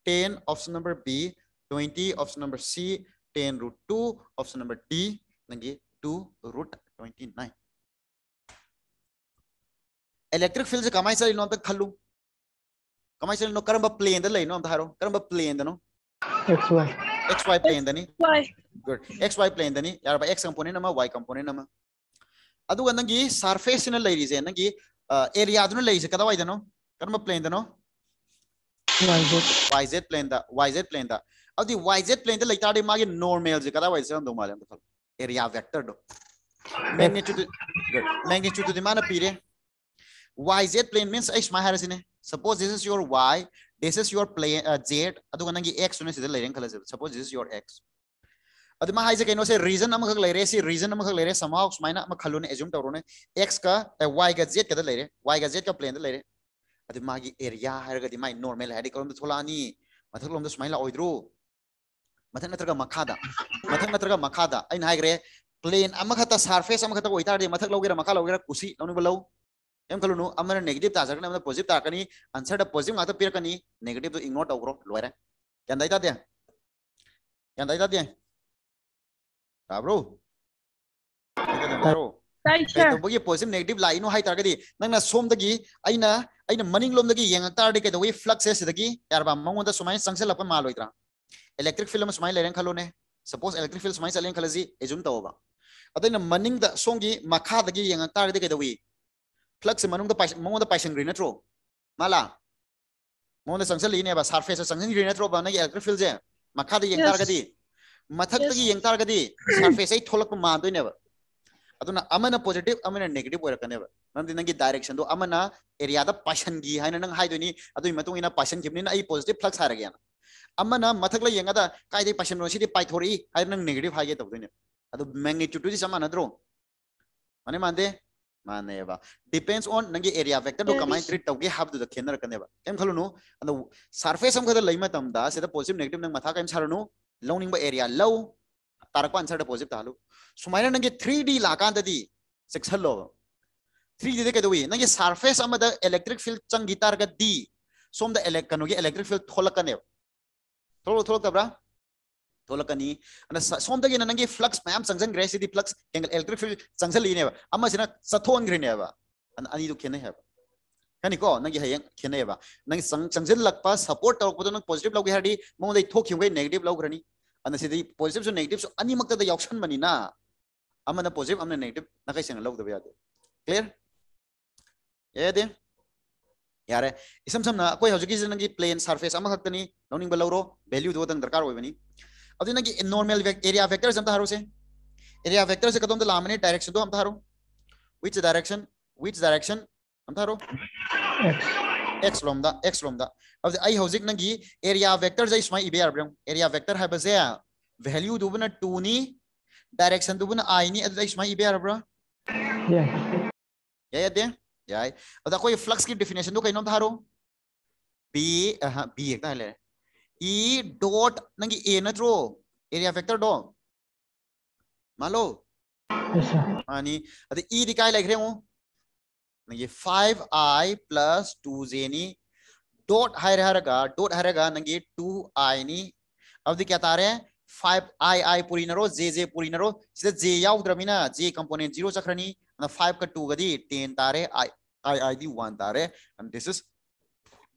10 option number B twenty option number C 10 root 2 option number D नंगी 2 रूट 29 इलेक्ट्रिक फील्ड से कमाई सर इन तक खलू ꯀꯃꯥꯏꯅ ꯀꯔꯝꯕ ꯄ꯭ꯂꯦꯟꯗ ꯂꯩꯅꯣ ꯑꯝꯇ ꯍꯥꯏꯔꯣ ꯀꯔꯝꯕ ꯄ꯭ꯂꯦꯟꯗꯅꯣ ꯑꯦꯛꯁ ꯋꯥꯏ ꯑꯦꯛꯁ ꯋꯥꯏ ꯄ꯭ꯂꯦꯟꯗꯅꯤ ꯒꯨꯗ ꯑꯦꯛꯁ ꯋꯥꯏ ꯄ꯭ꯂꯦꯟꯗꯅꯤ ꯌꯥꯔꯕ ꯑꯦꯛꯁ ꯀꯝꯄꯣꯅꯦꯟ ꯑꯃ ꯋꯥꯏ ꯀꯝꯄꯣꯅꯦꯟ ꯑꯃ ꯑꯗꯨꯒ ꯅꯪꯒꯤ ꯁꯔꯐꯦꯁꯁꯤꯅ ꯂꯩꯔꯤꯁꯦ ꯅꯪꯒꯤ ꯑꯦꯔꯤꯌꯥꯗꯨꯅ ꯂꯩꯔꯤꯁꯦ ꯀꯗꯥꯏꯋꯥꯏꯗꯅꯣ ꯀꯔꯝꯕ ꯄ꯭ꯂꯦꯟꯗꯅꯣ वाई जेड प्लेन दा वाई जेड प्लेन दा अब दी वाई जेड प्लेन दा लाइक तारे मागे नॉर्मल जे कदा वाई जेड दो माले हम तो एरिया वेक्टर दो मैग्नीट्यूड गुड मैग्नीट्यूड दी माना पीरे Y Z plane means X माय हरसिने suppose this is your y this is your play uh, z aduga nangi x ne sida leiren khala suppose this is your x adima hai je kaino se reason am khak leire si reason am khak leire somehow sumaina am khalu ne assume tawro ne x ka y ga z ka da leire y ga z ka plane da leire adima gi area har ga di mai normal hadi kolom thola ni mathak lom da sumaina oidru mathak natraga makhada mathak natraga makhada ain hai gre plane am khata surface am khata oitar de mathak logera makha logera kusi lonu ba lau एम खलु अमर negative ता जगन अमर positive ता कनी answer positive आ त पिर negative तो ignore तौर ग्रो लोरे केन दैता दे केन दैता दे ता ब्रो ब्रो पॉजिटिव नेगेटिव लाइन हो हाइ सोम दगी आइना आइन मनिंग लोम दगी फ्लक्स से दगी यार बा मंग द सुमाई संग से लप इलेक्ट्रिक फील्ड में सुमाई लेरें ने सपोज इलेक्ट्रिक फील्ड सुमाई चलें खलजी एजुम तौबा अद मनिंग द सोंगी मखा दगी यंग के दवी ꯐ꯭ꯂꯛꯁꯦ ꯃꯅꯨꯡꯗ ꯃꯉꯣꯟꯗ ꯄꯥꯏꯁꯟꯈ꯭ꯔꯤ ꯅꯠꯇ꯭ꯔꯣ ꯃꯥꯂꯥ ꯃꯉꯣꯟꯗ ꯆꯪꯁꯤꯜꯂꯛꯏꯅꯦꯕ ꯁꯔꯐꯦꯁꯇ ꯆꯪꯁꯤꯟꯈ꯭ꯔꯤ ꯅꯠꯇ꯭ꯔꯣꯕ ꯅꯪꯒꯤ ꯑꯦꯂꯦꯛꯇ꯭ꯔꯤꯛ ꯐꯤꯜꯁꯦ ꯃꯈꯥꯗ ꯌꯦꯡ ꯇꯥꯔꯒꯗꯤ ꯃꯊꯛꯇꯒꯤ ꯌꯦꯡ ꯇꯥꯔꯒꯗꯤ ꯁꯔꯐꯦꯁ ꯑꯩ ꯊꯣꯛꯂꯛꯄ ꯃꯥꯟꯗꯣꯏꯅꯦꯕ ꯑꯗꯨꯅ ꯑꯃꯅ ꯄꯣꯖꯤꯇꯤꯚ ꯑꯃꯅ ꯅꯦꯒꯦꯇꯤꯚ ꯑꯣꯏꯔꯛꯀꯅꯦꯕ ꯅꯪꯗꯤ ꯅꯪꯒꯤ ꯗꯥꯏꯔꯦꯛꯁꯟꯗꯣ ꯑꯃꯅ ꯑꯦꯔꯤꯌꯥꯗ ꯄꯥꯏꯁꯟꯒꯤ ꯍꯥꯏꯅ ꯅꯪ ꯍꯥꯏꯗꯣꯏꯅꯤ ꯑꯗꯨꯒꯤ ꯃꯇꯨꯡ ꯏꯟꯅ ꯄꯥꯏꯁꯟꯈꯤꯕꯅꯤꯅ ꯑꯩ ꯄꯣꯖꯤꯇꯤꯚ ꯐ꯭ꯂꯛꯁ ꯍꯥꯏꯔꯒꯦꯅ ꯑꯃꯅ ꯃꯊꯛꯂ ꯌꯦꯡꯉꯒ ꯀꯥꯏꯗꯩ ꯄꯥꯏꯁꯟꯕꯅꯣ ꯁꯤꯗꯤ ꯄꯥꯏꯊꯣꯔꯛꯏ ꯍꯥꯏꯅ ꯅꯪ ꯅꯦꯒꯦꯇꯤꯚ ꯍꯥꯏꯒꯦ ꯇꯧꯗꯣꯏꯅꯦ ꯑꯗꯨ ꯃꯦꯒꯅꯤꯇ꯭ꯌꯨꯠꯇꯨꯗꯤ ꯆꯞ ꯃꯥꯟꯅꯗ꯭ꯔꯣ ꯃꯥꯅꯦ ꯃꯥꯟꯗꯦ मानेबा डिपेंड्स ऑन नंगे एरिया वेक्टर लोग कमाई ट्रीट तोगे हैव द खेनर कनेबा केम खलुनु अन सरफेस हम खदा लइमा तमदा सेदा पॉजिटिव नेगेटिव नंग मथा केम सारनु लोनिंग बा एरिया लो तारक आंसर द पॉजिटिव तालु सुमाइना नंगे 3D लाकान ददी सेक्शन लो 3D दे केदोई नंगे सरफेस हम द इलेक्ट्रिक फील्ड चंग गिटार ग दी सोम द इलेक्ट्रिक कनोगे इलेक्ट्रिक फील्ड थोलकने थोलो थोलो तबरा थोलकनी सोमदगी नंगी फ्लक्स मैम चंजनग्रे सिदी फ्लक्स इलेक्ट्रिक फील्ड चंजलीनेब अमसिना चथोनग्रिनेब अनी दु खेने हेब कनीको नंगी हयें खेनेब नंग चंजन लकपा सपोर्ट तवकपदो नंग पॉजिटिव लगे हरदी मोंदे थोखिमगे नेगेटिव लग्रनी अन सिदी पॉजिटिव सो नेगेटिव सो अनी मक्तद यॉक्शन बनीना अमना पॉजिटिव अमना नेगेटिव नकै सेंग लग्दब यादे क्लियर ये दे यारे इसम समना कोई हजुकी जनंगी प्लेन सरफेस खतनी नोनिंग बलौरो वैल्यू दो तंग दरकार होइबनी अब अदुनगी नॉर्मल एरिया वेक्टर से हम तारो से एरिया वेक्टर से कदम तो लामने डायरेक्शन तो हम तारो which direction which direction हम तारो तो x लोम दा x लोम दा अब आई होजिक नगी एरिया वेक्टर जे इसमें इबे आरबम एरिया वेक्टर है बजे वैल्यू दुबना 2 नी डायरेक्शन दुबना आई नी अदु इसमें इबे आरबरा या या दे या अब कोई फ्लक्स की डिफिनेशन तो कइनो तारो बी हां b एक ता ले E dot nangi A na tro area vector dot. Malo. Yes sir. Ani adi E di kai lagre mo. Nangi five I plus two Z ni dot hai है रहेगा dot hai है nangi two I ni Abdi kya tar hai? Five I i पूरी नरो Z j पूरी नरो सीधे j udra mina j component zero chakra ni. Na five ka two gadi ten tar hai i i i di one tar hai. and this is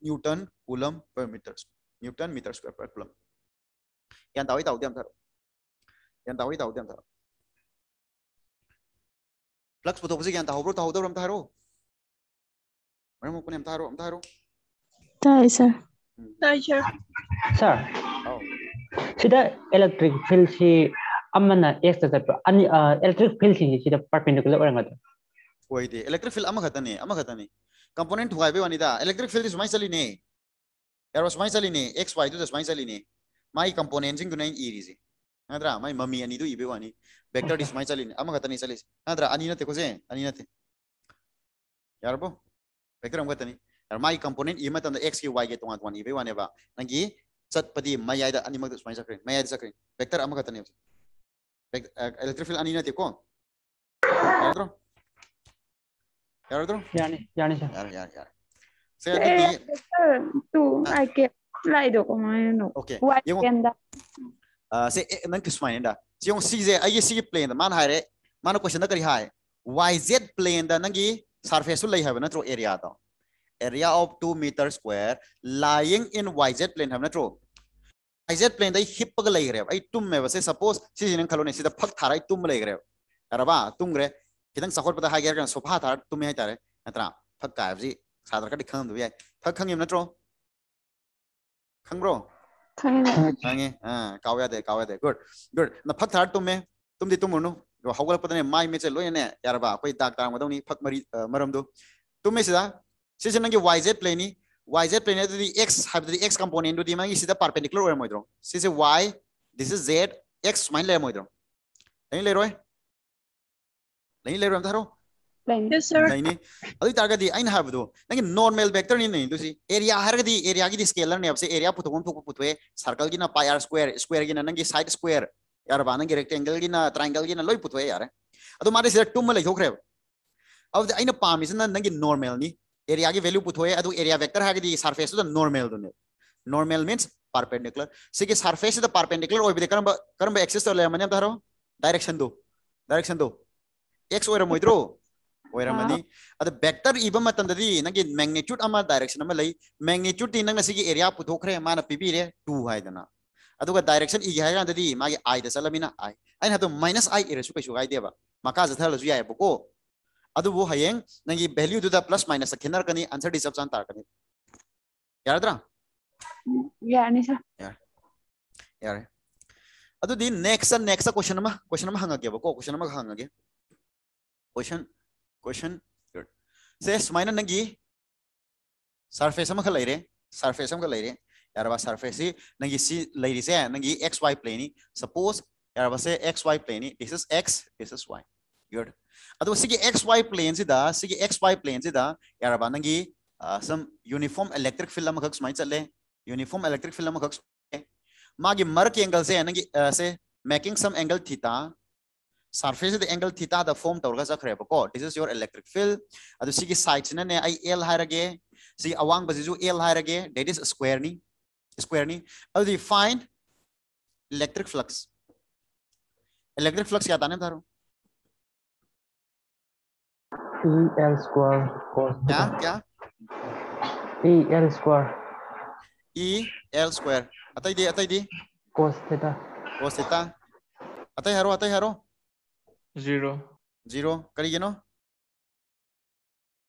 Newton Coulomb per meter square. Newton meter square problem. Yang tahu tahu diam taruh. Yang tahu tahu diam taruh. Flux photophysics yang tahu bro tahu tahu belum tahu. Mana mau yang tahu tahu. Tahu sir. Hmm. Tahu sir. Sir. Oh. electric field si amana x tetap ani eh, electric field si sudah perpendicular orang kata. Wah ide. electric field ama kata nih ama kata nih. Komponen dua ibu wanita electric field itu semai sali nih. ꯌꯥꯔꯣ ꯁꯨꯃꯥꯏꯅ ꯆꯠꯂꯤꯅꯦ X ꯋꯥꯏꯗꯨꯗ ꯁꯨꯃꯥꯏꯅ ꯆꯠꯂꯤꯅꯦ ꯃꯥꯒꯤ ꯀꯝꯄꯣꯅꯦꯟꯁꯤꯡꯗꯨꯅ ꯑꯩꯅ ꯏꯔꯤꯁꯦ ꯅꯠꯇ꯭ꯔꯥ ꯃꯥꯒꯤ ꯃꯃꯤ ꯑꯅꯤꯗꯨ ꯏꯕꯩ ꯋꯥꯅꯤ ꯚꯦꯛꯇꯔꯗꯤ ꯁꯨꯃꯥꯏꯅ ꯆꯠꯂꯤꯅꯦ ꯑꯃꯈꯛꯇꯅꯤ ꯆꯠꯂꯤꯁꯦ ꯅꯠꯇ꯭ꯔꯥ ꯑꯅꯤ ꯅꯠꯇꯦꯀꯣꯁꯦ ꯑꯅꯤ ꯅꯠꯇꯦ ꯌꯥꯔꯕꯣ ꯚꯦꯛꯇꯔ ꯑꯃꯈꯛꯇꯅꯤ ꯌꯥꯔꯣ ꯃꯥꯒꯤ ꯀꯝꯄꯣꯅꯦꯟ ꯏꯕ ꯃꯇꯝꯗ ꯑꯦꯛꯁꯀꯤ ꯋꯥꯏꯒꯤ ꯇꯣꯉꯥꯟ ꯇꯣꯉꯥꯟ ꯏꯕꯩ ꯋꯥꯅꯦꯕ ꯅꯪꯒꯤ चटपदी मयाद अनिमक सुमाई सक्रे मयाद सक्रे वेक्टर अमक तने इलेक्ट्रोफिल अनी नते को यार दो यार दो यानी यानी यार यार यार Saya eh, tú, hay que laido como no. Okay. Why kenda? Ah, se nang kismai nda. Si yung CZ ay si plane man hare, mano question da kari hai. YZ plane da nangi surface lai have na tro area da. Area of 2 meter square lying in YZ plane have na tro. YZ plane da hip pag lai gre. Ai tum me base suppose si jin khalo ne si da phak thara tum lai gre. Araba tum gre. Kitang sakor pata hai gre sofa thar tum hai tare. Atra phak ka ji 4달까지 캉도 예. 더 캉이 맞죠? 캉브로. 캉이. 캉이. 아, 까워야 돼. 까워야 돼. 굿. 굿. 나 팍달 또메. तुम दी तुम उनु यो हवल पतने माई में चलो ये ने यार बा कोई दाग दाग मदों नहीं फक मरी मरम दो तुम में सीधा सीधे नंगे yz प्लेनी yz प्लेनी तो x तो दी x component y z x ले मोइद्रो नहीं नहीं अगर दी नहीं नॉर्मल वेक्टर नहीं नहीं तुझे एरिया हर दी एरिया की स्केलर नहीं अब से एरिया पुतवों पुतवों पुतवे सर्कल की ना पाई आर स्क्वायर स्क्वायर की ना नंगी साइड स्क्वायर यार बाने की रेक्टेंगल की ना ट्रायंगल की ना लोई पुतवे यार है तो मारे सिर्फ टू मले योग रहे अब आई ना पाम इसे ना नंगी नॉर्मल नहीं एरिया की वैल्यू है अब एरिया वेक्टर है कि सरफेस तो नॉर्मल तो नहीं नॉर्मल मीन्स परपेंडिकुलर सिके सरफेस तो परपेंडिकुलर ओ करम करम एक्सिस तो ले मने धरो डायरेक्शन दो डायरेक्शन दो एक्स ओरे मोइद्रो अद वेक्टर इब मैग्नेट्यूट डायरेक्शन लई नगे एरिया पुथोरे मान पीबीर टू है डायरेक्शन इगे है आई चलना आई अब माइनस आई से कई गाइदेब मका थरलू अब हये नगे वेल्यूद प्लस माइनस खेनरकनी आंसर चप चा तरक यार next next question question question question question question good say sumaina nangi surface amakha leire surface amakha leire yaraba surface nangi si leiri se nangi xy plane ni suppose yaraba se xy plane ni this is x this is y good adu sigi xy plane sida sigi xy plane sida yaraba nangi some uniform electric field amakha sumai chatle uniform electric field amakha magi mark angle se nangi se making some angle theta surface the angle theta the form तौरगा जखरेबको this is your electric field अदु सिगी side ने I L हायरगे सि अवांग बजिजु L हायरगे दैट इज स्क्वायर नि स्क्वायर नि अदु find electric flux electric flux क्या ताने थारो E L square cos क्या क्या E L square E L square अतई दे अतई दे cos theta cos theta अतई हरो अतई हरो ꯖꯤꯔꯣ ꯖꯤꯔꯣ ꯀꯔꯤꯒꯤꯅꯣ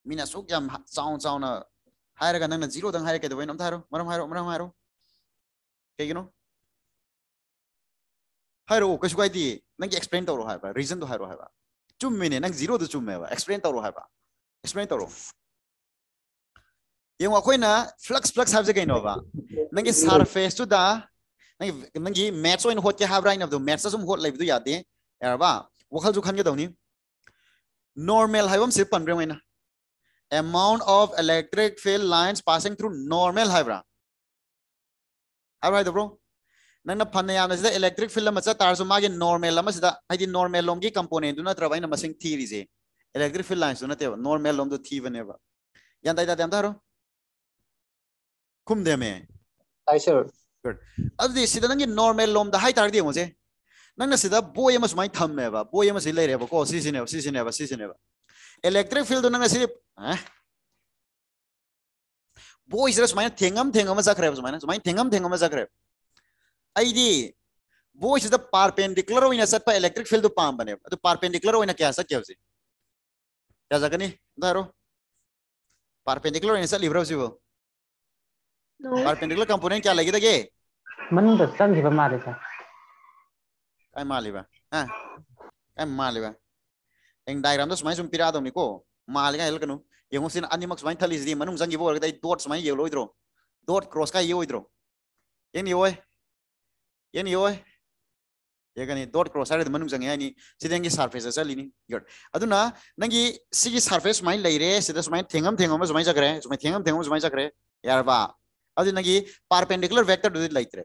ꯃꯤꯅ ꯑꯁꯨꯛ ꯌꯥꯝ ꯆꯥꯎ ꯆꯥꯎꯅ ꯍꯥꯏꯔꯒ ꯅꯪꯅ ꯖꯤꯔꯣꯗꯪ ꯍꯥꯏꯔꯦ ꯀꯩꯗꯧꯕꯩꯅꯣ ꯑꯝꯇ ꯍꯥꯏꯔꯣ ꯃꯔꯝ ꯍꯥꯏꯔꯣ ꯃꯔꯝ ꯍꯥꯏꯔꯣ ꯀꯩꯒꯤꯅꯣ ꯍꯥꯏꯔꯛꯑꯣ ꯀꯩꯁꯨ ꯀꯥꯏꯗꯦ ꯅꯪꯒꯤ ꯑꯦꯛꯁꯄ꯭ꯂꯦꯟ ꯇꯧꯔꯣ ꯍꯥꯏꯕ ꯔꯤꯖꯟꯗꯣ ꯍꯥꯏꯔꯣ ꯍꯥꯏꯕ ꯆꯨꯝꯃꯤꯅꯦ ꯅꯪ ꯖꯤꯔꯣꯗ ꯆꯨꯝꯃꯦꯕ ꯑꯦꯛꯁꯄ꯭ꯂꯦꯟ ꯇꯧꯔꯣ ꯍꯥꯏꯕ ꯑꯦꯛꯁꯄ꯭ꯂꯦꯟ ꯇꯧꯔꯣ ꯌꯦꯡꯉꯣ ꯑꯩꯈꯣꯏꯅ ꯐ꯭ꯂꯛꯁ ꯐ꯭ꯂꯛꯁ ꯍꯥꯏꯕꯁꯦ ꯀꯩꯅꯣꯕ ꯅꯪꯒꯤ ꯁꯔꯐꯦꯁꯇꯨꯗ ꯅꯪꯒꯤ ꯅꯪꯒꯤ ꯃꯦꯠꯁ ꯑꯣꯏꯅ ꯍꯣꯠꯀꯦ ꯍꯥꯏꯕ꯭ꯔꯥ ꯍꯥꯏꯅꯕꯗꯣ ꯃꯦꯠꯁꯇ ꯁꯨꯝ ꯍꯣꯠ ꯂꯩꯕꯗꯣ ꯌꯥꯗꯦ ꯌꯥꯔꯕ वखल जो खानगेदी नॉर्मल हाइवम से पन्द्रह महीना amount of electric field lines passing through normal हाइब्रा हाइब्रो ना फिर इलेक्ट्रिक फील्ड में चार मांग नॉर्मल हाई नॉर्मल लोम की कंपोनेंट नई थीरीजे इलेक्ट्रिक फील्ड लाइन्स नाते नॉर्मल लोम थीबने वादारो खुमदे मैं गुड अभी नॉर्मल लोम हाई तारे हूँ नंगना बो एम सुमाय थमेबा बो एम इलेक्ट्रिक फील्ड नंगना सि बो इसरा सुमाय थेंगम थेंगम जाखरेबा सुमाय सुमाय थेंगम थेंगम जाखरेबा आईदी बो इसदा परपेंडिकुलर ओइना इलेक्ट्रिक फील्ड पाबने पारपेंडिकुलर परपेंडिकुलर क्या सकेबसि क्या चकनी पारपेंडिकुलर परपेंडिकुलर ओइना सलिब्रबसिबो परपेंडिकुलर कंपोनेंट क्या लगिदगे मन द संजिबा मारे sir Kay mali ba? Ha? Kay mali ba? Ang diagram do sumay sum pirado ni ko. Mali ka helkanu. Yung sin animak sumay thalis di manung zangi bo dai dot sumay yelo idro. Dot cross ka yo idro. Yen yo eh. Yen yo eh. ಯಾಕನಿ ದೊಡ್ಡ cross ಆಗಿದೆ ಮನುಷ್ಯ ಸಂಗೆ ಆನಿ ಸಿದಂಗೆ surface ಚಲಿನಿ ಗಡ್ ಅದನ್ನ ನಂಗೆ ಸಿಗಿ surface ಮೈ ಲೈರೆ ಸಿದ ಸುಮೈ ಥೆಂಗಮ್ ಥೆಂಗಮ್ ಸುಮೈ ಜಗ್ರೆ ಸುಮೈ ಥೆಂಗಮ್ ಥೆಂಗಮ್ ಸುಮೈ ಜಗ್ರೆ ಯಾರಬಾ ಅದು ನಂಗೆ ಪಾರ್ಪೆಂಡಿಕ್ಯುಲರ್ ವೆಕ್ಟರ್ ದುದಿ ಲೈತ್ರೆ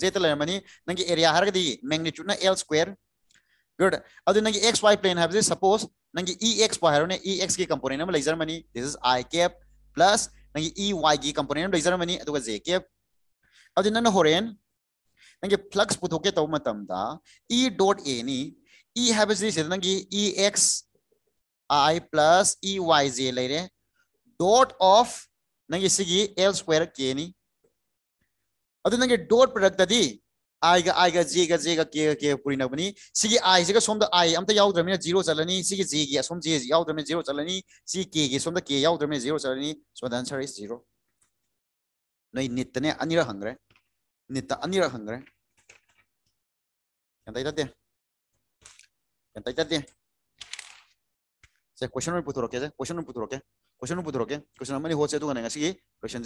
जेतलमानी area magnitude L square good अगर एक्स वाई प्लेन है सपोज नंगे E X Y E X की कंपोनेंट कंपोने लेजरमानी this is I cap plus नंगे ई वाई की कंपोनेंट कंपोनेट लेजरमी जे कैप अब ना हरें नंगे फ्लक्स पुथोके तब ई डॉट ए नी है नंगे E X I plus E Y J लेर डॉट ऑफ नंगे एल स्क्वेर के नी अगर तो डोट डोर आई ददी आइगा जेग जीगा के के ना बनी आई सिगा सोम आई अमते याउ जीरो चलनी जे जीगी सोम जी याउ जीरो चलनी सी के गी सोम द के याउ जीरो चलनी सो आंसर इस जीरो नई नित ने अनिर हंगरे नित अनिर हंगरे क्या दे दे से क्वेश्चन में पुथरो के क्वेश्चन में के क्वेश्चन में के क्वेश्चन क्वेश्चन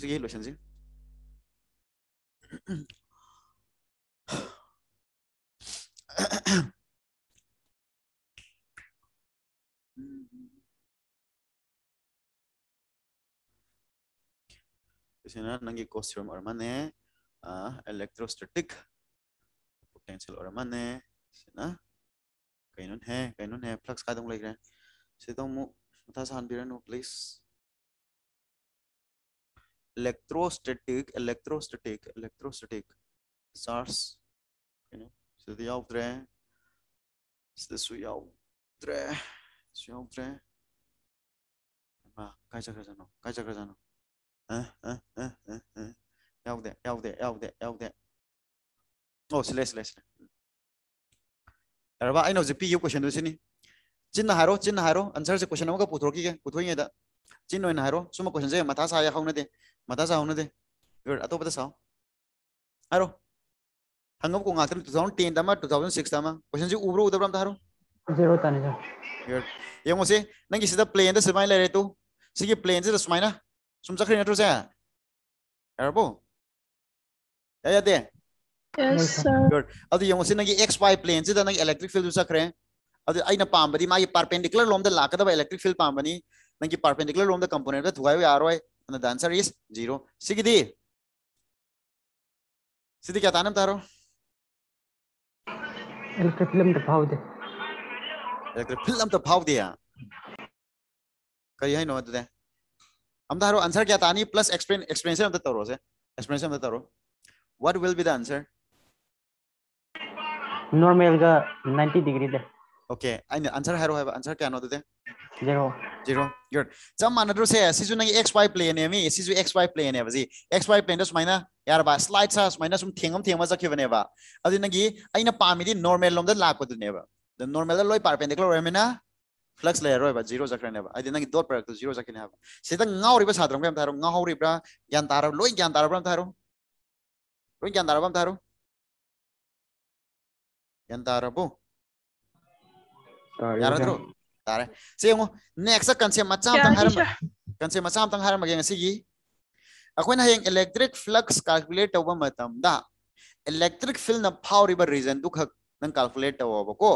जी जी sina nangi costume or mane ah electrostatic potential or mane sina kainun he kainun he flux kadung lai gran sidong mu mata san biran please electrostatic electrostatic electrostatic SARS you know so the outre so this we outre so outre ma kaja kaja no kaja kaja no eh eh eh eh eh outre outre outre outre oh sile sile sile arba i know the pu question do sini चिन्ह हारो चिन्ह हारो answer से question होगा पूछो की पूछो ये चिन्ह होना हारो सुम क्वेश्चन से मथा सा या खाऊ ना दे ꯃꯊꯥ ꯁꯥꯎꯅꯗꯦ ꯌꯣꯔ ꯑꯇꯣꯞꯄꯗ ꯁꯥꯎ ꯍꯥꯏꯔꯣ ꯍꯪꯒꯝ ꯀꯣ ꯉꯥꯛꯇ 2010 ꯗꯃ 2006 ꯗꯃ ꯀ꯭ꯋꯦꯁꯟꯁꯤ ꯎꯕ꯭ꯔꯣ ꯎꯗꯕ꯭ꯔꯥ ꯑꯝꯇ ꯍꯥꯏꯔꯣ ꯖꯦꯔꯣ ꯇꯥꯅꯤ ꯁꯥꯔ ꯌꯣꯔ ꯌꯦꯡꯉꯣꯁꯦ ꯅꯪꯒꯤ ꯁꯤꯗ ꯄ꯭ꯂꯦꯟꯗ ꯁꯨꯃꯥꯏꯅ ꯂꯩꯔꯦ ꯇꯨ ꯁꯤꯒꯤ ꯄ꯭ꯂꯦꯟꯁꯤꯗ ꯁꯨꯃꯥꯏꯅ ꯁꯨꯝ ꯆꯠꯈ꯭ꯔꯦ ꯅꯠꯇ꯭ꯔꯣ ꯁꯦ ꯌꯥꯔꯕꯣ ꯌꯥ ꯌꯥꯗꯦ ꯌꯣꯔ ꯑꯗꯨ ꯌꯦꯡꯉꯣꯁꯦ ꯅꯪꯒꯤ ꯑꯦꯛꯁ ꯋꯥꯏ ꯄ꯭ꯂꯦꯟꯁꯤꯗ ꯅꯪꯒꯤ ꯏꯂꯦꯛꯇ꯭ꯔꯤꯛ ꯐꯤꯜꯗꯨ ꯆꯠꯈ꯭ꯔꯦ ꯑꯗꯨ ꯑꯩꯅ ꯄꯥꯝꯕꯗꯤ ꯃꯥꯒꯤ ꯄꯥꯔꯄꯦꯟꯗꯤꯀꯨꯂꯔ ꯂꯣꯝꯗ ꯂꯥꯛꯀꯗꯕ ꯏꯂꯦꯛꯇ꯭ꯔꯤꯛ ꯐꯤꯜ ꯄꯥꯝꯕꯅꯤ ꯅꯪꯒꯤ ꯄꯥꯔꯄꯦꯟꯗꯤꯀꯨꯂꯔ ꯂꯣꯝꯗ ꯀꯝꯄꯣꯅꯦꯟꯠꯇ ꯊꯨꯒꯥꯏꯕ ꯌꯥꯔꯣꯏ And the answer is zero. Sigdi. Sigdi, kya tanam taro? Electrophilam tapawde. Electrophilam tapawde ya. Kaya no matude. Am taro answer kya tani plus explain explanation am taro se. Explanation am taro. What will be the answer? Normal ga 90 degree de. Okay. I answer haro have answer kya no matude. Zero zero good जम मान रु से सिजु X Y plane ने मी X Y plane ने X Y plane दस माइना यार बा स्लाइड सा माइना सुम थेंगम थेंगम जकि बनेबा अदि नगी आइना पामि दि नॉर्मल लम द लाको दुनेबा द नॉर्मल द लोय फ्लक्स लेयर जीरो जकरनेबा आइदि नगी डॉट जीरो जकिनेबा सेदा ngau रिबा साद्रम गम थारो ngau रिब्रा यान तारो लोय यान तारो बम थारो तारे से यंगो नेक्स्ट कंसेप्ट मचा हम तंग हरम कंसेप्ट मचा हम तंग हरम गे ngasi gi akoina heng electric flux calculate tawba matam da electric field na power river region du khak nang calculate tawba ko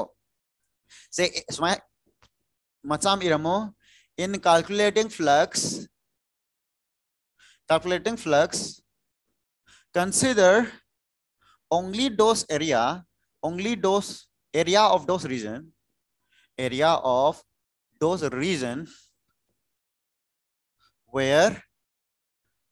से इसमें मचाम इरमो इन calculating flux calculating flux consider only those area only those area of those region area of those region where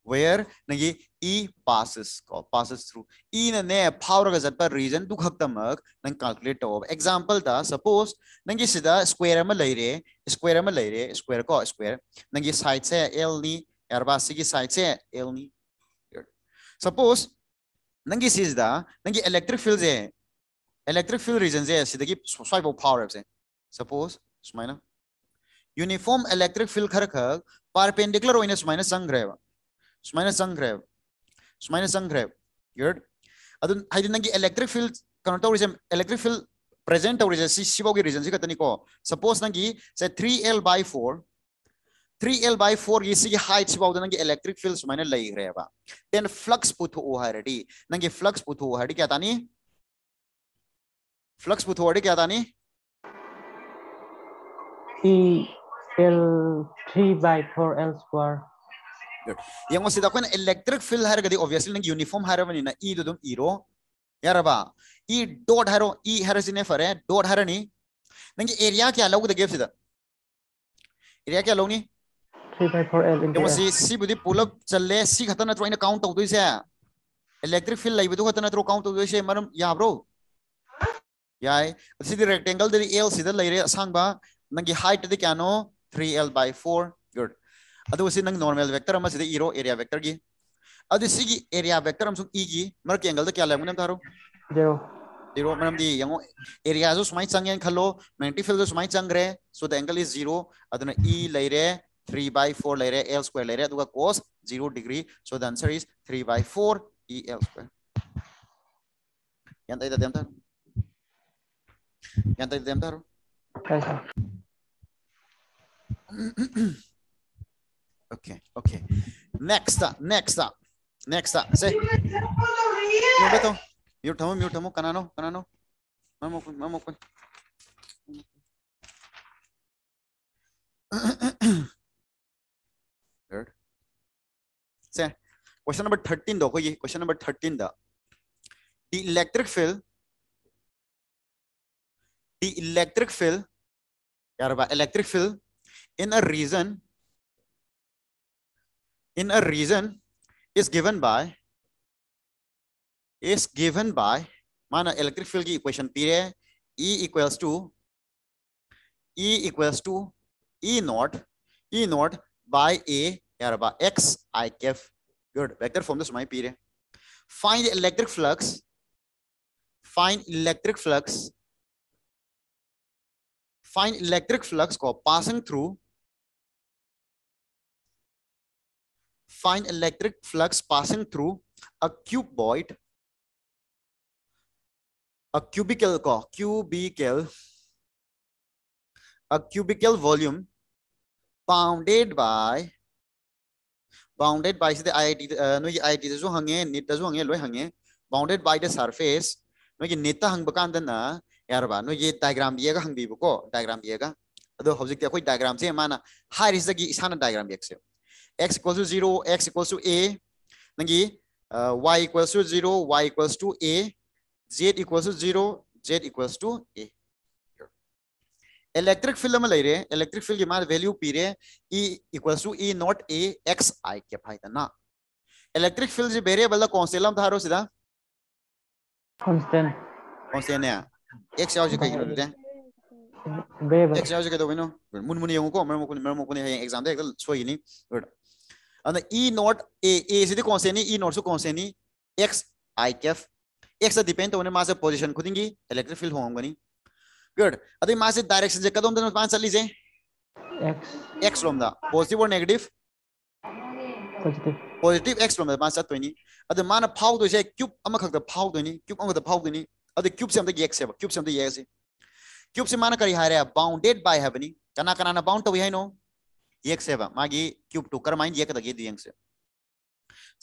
where nagi e passes ko passes through e na ne power ga jatpa region du khaktamak nang calculate to example da suppose nangi sida square ama leire square ama leire square ko square nangi side se l ni erba sigi side se l ni suppose nangi sida nangi electric field je electric field region je sida gi swipe power se Suppose minus uniform electric field kharakag perpendicular minus minus sangreva. Minus sangreva. Minus sangreva. Good. Adun haidi nagi electric field kano tawrisem electric field present tawrisem si sibogi region si katani ko. Suppose nagi say 3L by 4 3L by 4 ये सी height से bound नंगे electric field minus लई रहेबा then flux पुथु ओहरडी नंगे flux पुथु ओहरडी क्या तानी flux पुथु ओहरडी क्या तानी y el 3 by 4 L square. Good. Yang masih dakuin electric field hari kadi obviously nang uniform hari mana na E itu dum E ro. Ya raba. E dot haro E haro sini fare dot haro ni. Nang area kya lagu dagi sida. Area kya lagu ni? 3 by 4 L. Yang masih si budi pull up challe si khatan na tro ina count tau tu isya. electric field lai bidu khatan tro count tu isya maram ya bro. Yai. Sidi rectangle dari L sida lai re sang ba नंगी height दे क्या नो L by four good अदो उसी नंग normal vector हम सिदे इरो area vector की अदो सी की एरिया वेक्टर हम सु ई की मर के एंगल दे क्या लेमन थारो जीरो जीरो मनम दी यंग एरिया जो समय संग खलो मैग्नेटिक फील्ड जो समय चंग रे so the angle is zero अदो ने ई ले रे थ्री by 4 ले रे l स्क्वायर ले रे दुगा cos 0 degree so the answer is 3 by 4 E e l square यंत दे देम थारो यंत दे okay, okay. Next up, next up, next up. Say. Mute beto. Mute tamo, Mute tamo. Canano, canano. Vamos, vamos, pues. Third. Say. Question number thirteen. Do को ये question number thirteen. Da. The electric field. The electric field. यार बा electric field in a reason in a reason is given by is given by माना electric field equation. Equation P equals to E equals to E naught E naught by A यार बा X I F good vector form तो समय pire. find electric flux find electric flux find electric flux को passing through find electric flux passing through a cuboid, a cubical cubicle, cubical a cubical volume bounded by bounded by the ID, uh, no, ID जो हंगे NEET जो हंगे लो हंगे bounded by the surface no hang नेता हंग बकान na यार ba no ye diagram दिएगा हंग भी ko diagram दिएगा ado हफ्ते क्या कोई diagram se mana high risk की इशाना diagram ek se x equals to 0, x equals to a. Nangi uh, y equals to 0, y equals to a. z equals to 0, z equals to a. Electric field में लाइ रहे electric field की value P रहे E equals to E naught A X I के फायदा ना electric field जी बल्ला कौन से लम थारो तो सीधा कांस्टेंट कांस्टेंट है एक्स याव जी कई रो दे वेरिएबल के दो बिनो मुन मुन को मेरे मुकुनी मेरे मुकुनी है एग्जाम दे एकदम ही तो नहीं अंदर ई नोट ए ए से कौन से नहीं ई नोट से कौन तो से नहीं X I cap X depend तो उन्हें मां से पोजिशन खुदेंगी इलेक्ट्रिक फील्ड होंगे नहीं गुड अभी मां से डायरेक्शन से कदम दोनों पांच चली से X X from the positive और negative positive X from the पांच सात तो नहीं अभी मान फाउ तो से क्यूब अमा खक फाउ तो नहीं क्यूब अमा फाउ तो नहीं अभी क्यूब से हम तो एक्स है क्यूब से हम तो ये है क्यूब से मान कर यहां बाउंडेड बाय हैवनी कना कना ना बाउंड तो वही है ना x सेबा मागी क्यूब टू कर माइन एक दगी दियंग से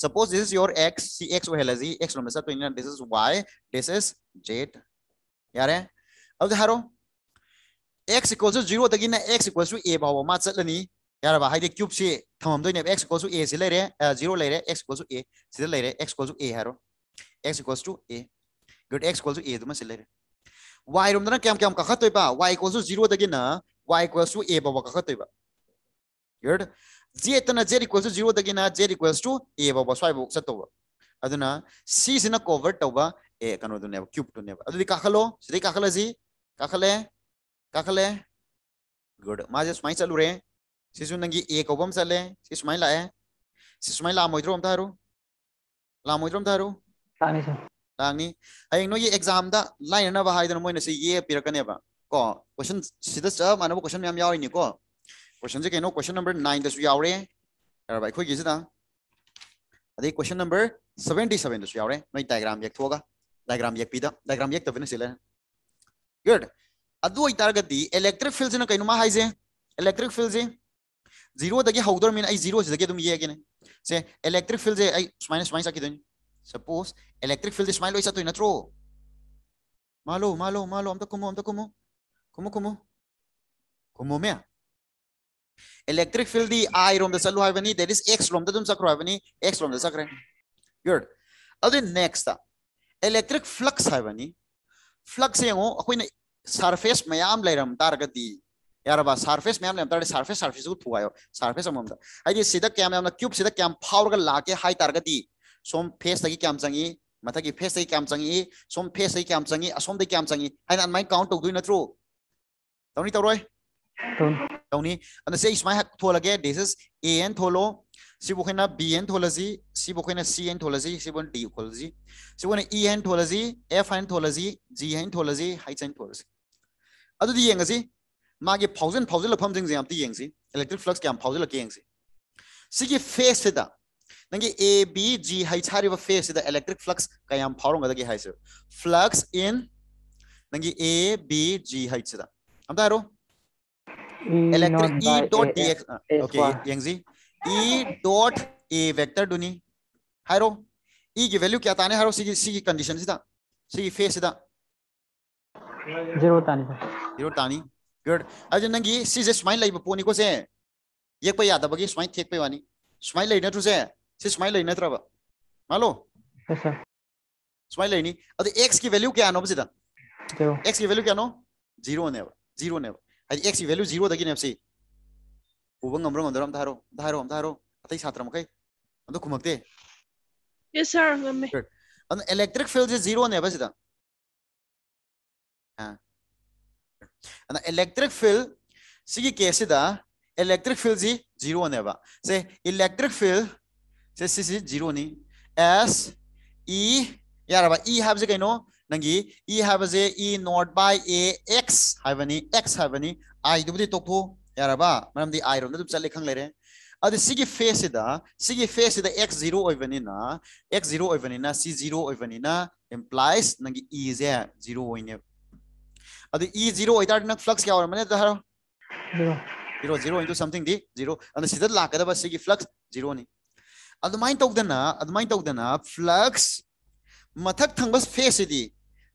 suppose this is your x cx वहला जी x नो में सा तो इन this is y this is z यार है अब हारो x equals to 0 दगी ना x equals to a बाव मा चलनी यार बा हाइदे क्यूब से थमम दो ने x equals to a से ले रे 0 ले रे x equals to a से ले रे x equals to a हारो x equals to a good x equals to a दम से ले रे y room दना क्या क्या का खतोय बा y equals to 0 दगी ना y equals to a बाव का खतोय बा Good. J etana J equals to zero dagina J equals to A baba swai bo sa toba. Aduna C is na cover toba A kano dune cube dune. Adu di kakalo, sri kakala Z, kakale, kakale. Good. Maja smile chalu re. Sisu nangi A kobam sale. Sisu smile lae. Sisu smile la moidro am tharu. La moidro am tharu. Lami sir. Lami. Ayeng no ye exam da line na bahai dana moina se ye pirakane ba. Ko question sida sa manabo question yam yawi ni ko. ꯀ꯭ꯋꯦꯁꯟꯁꯦ ꯀꯩꯅꯣ question number ꯅꯥꯏꯟꯗꯁꯨ ꯌꯥꯎꯔꯦ ꯌꯥꯔꯕ ꯑꯩꯈꯣꯏꯒꯤꯁꯤꯗ ꯑꯗꯩ question number seventy ꯁꯚꯦꯟꯗꯁꯨ ꯌꯥꯎꯔꯦ ꯅꯣꯏ diagram ꯌꯦꯛꯊꯣꯛꯑꯒ diagram ꯌꯦꯛꯄꯤꯗ diagram ꯌꯦꯛꯇꯕꯅ ꯁꯤꯜꯂꯦ ꯒꯨꯗ ꯑꯗꯨ ꯑꯣꯏꯇꯥꯔꯒꯗꯤ ꯏꯂꯦꯛꯇ꯭ꯔꯤꯛ ꯐꯤꯜꯁꯤꯅ ꯀꯩꯅꯣꯃ ꯍꯥꯏꯁꯦ इलेक्ट्रिक फील्ड से जीरो दगे हौदरमीन आई जीरो से दगे तुम ये अगेन से इलेक्ट्रिक फील्ड से आई स्माइन स्माइन सकी दोनी सपोज इलेक्ट्रिक फील्ड स्माइन लोई सतो नत्रो मालो मालो मालो हम तो कुमो हम तो कुमो कुमो कुमो कुमो में एलेक्क फिल दिइ रोम देयर इज एक्स रोम चक एक्ोम चके अक्स्ता एलेक् इलेक्ट्रिक फ्लक्स इन सार्फेस म्याम तार तर या सार्फेस म्याम लर त द सार्फेसको ठुलो सार्फेस अमिति क्युबसित क्या क्याम पावर तर लाके फेस् तार चङ् मतीक फेस चङ् सो फेस क्याम चङ् असोमदेखि चङ् होइन अनु काउन् थ्रू तौनि तपाईँ Tony, and say is my hack to again. This is A and Tolo. Si bukhena B and Tolazi, si bukhena C and Tolazi, si bun D Tolazi, si bukhena E and Tolazi, F and Tolazi, G and Tolazi, H and Tolazi. Ado di yang si, magi thousand thousand lapam jing jam di yang si, electric flux kya thousand laki yang si. Si ki phase sida, nangi A B G H hari wa phase sida electric flux kya yam phawrong ada ki hai sir. Flux in nangi A B G H sida. Amda ro? electric E dot dx. Okay, Yangzi. E dot A vector duni. Haro. E की value क्या ताने हरो सी की सी की condition सीधा सी की phase सीधा zero तानी सर zero तानी good अब जब नंगी सी जस्ट smile लाई बपोनी को से ये पे याद अब गी smile ठीक पे वानी smile लाई ना तुझे सी smile लाई ना तेरा बा मालो सर smile लाई नहीं अब x की value क्या आनो बस सीधा x की value क्या आनो zero ने बा zero ने बा है एक्स की वैल्यू जीरो दगी नेपसी उबंग अमरम अंदर हम धारो धारो अतई छात्र खुमकते इलेक्ट्रिक फील्ड से जीरो ने बस इलेक्ट्रिक फील्ड सिगी केस इलेक्ट्रिक फील्ड से जीरो ने से इलेक्ट्रिक फील्ड से जीरो नी एस इ यार इ ई हैव नंगी ई हैबजे E naught by A X हैबनी एक्स हैबनी आई दुबदी तोकथो यारबा मरमदी आई रोम दुब चले खंग लेरे अद सिगी फेस इदा सिगी फेस इदा एक्स जीरो ओइवनीना एक्स जीरो ओइवनीना सी जीरो ओइवनीना implies नंगी e जे जीरो ओइने अद e जीरो ओइदार नंग फ्लक्स क्या ओरमने दहरो zero zero zero into something zero अद सिदा लाकदबा सिगी फ्लक्स जीरो मथक थंगबस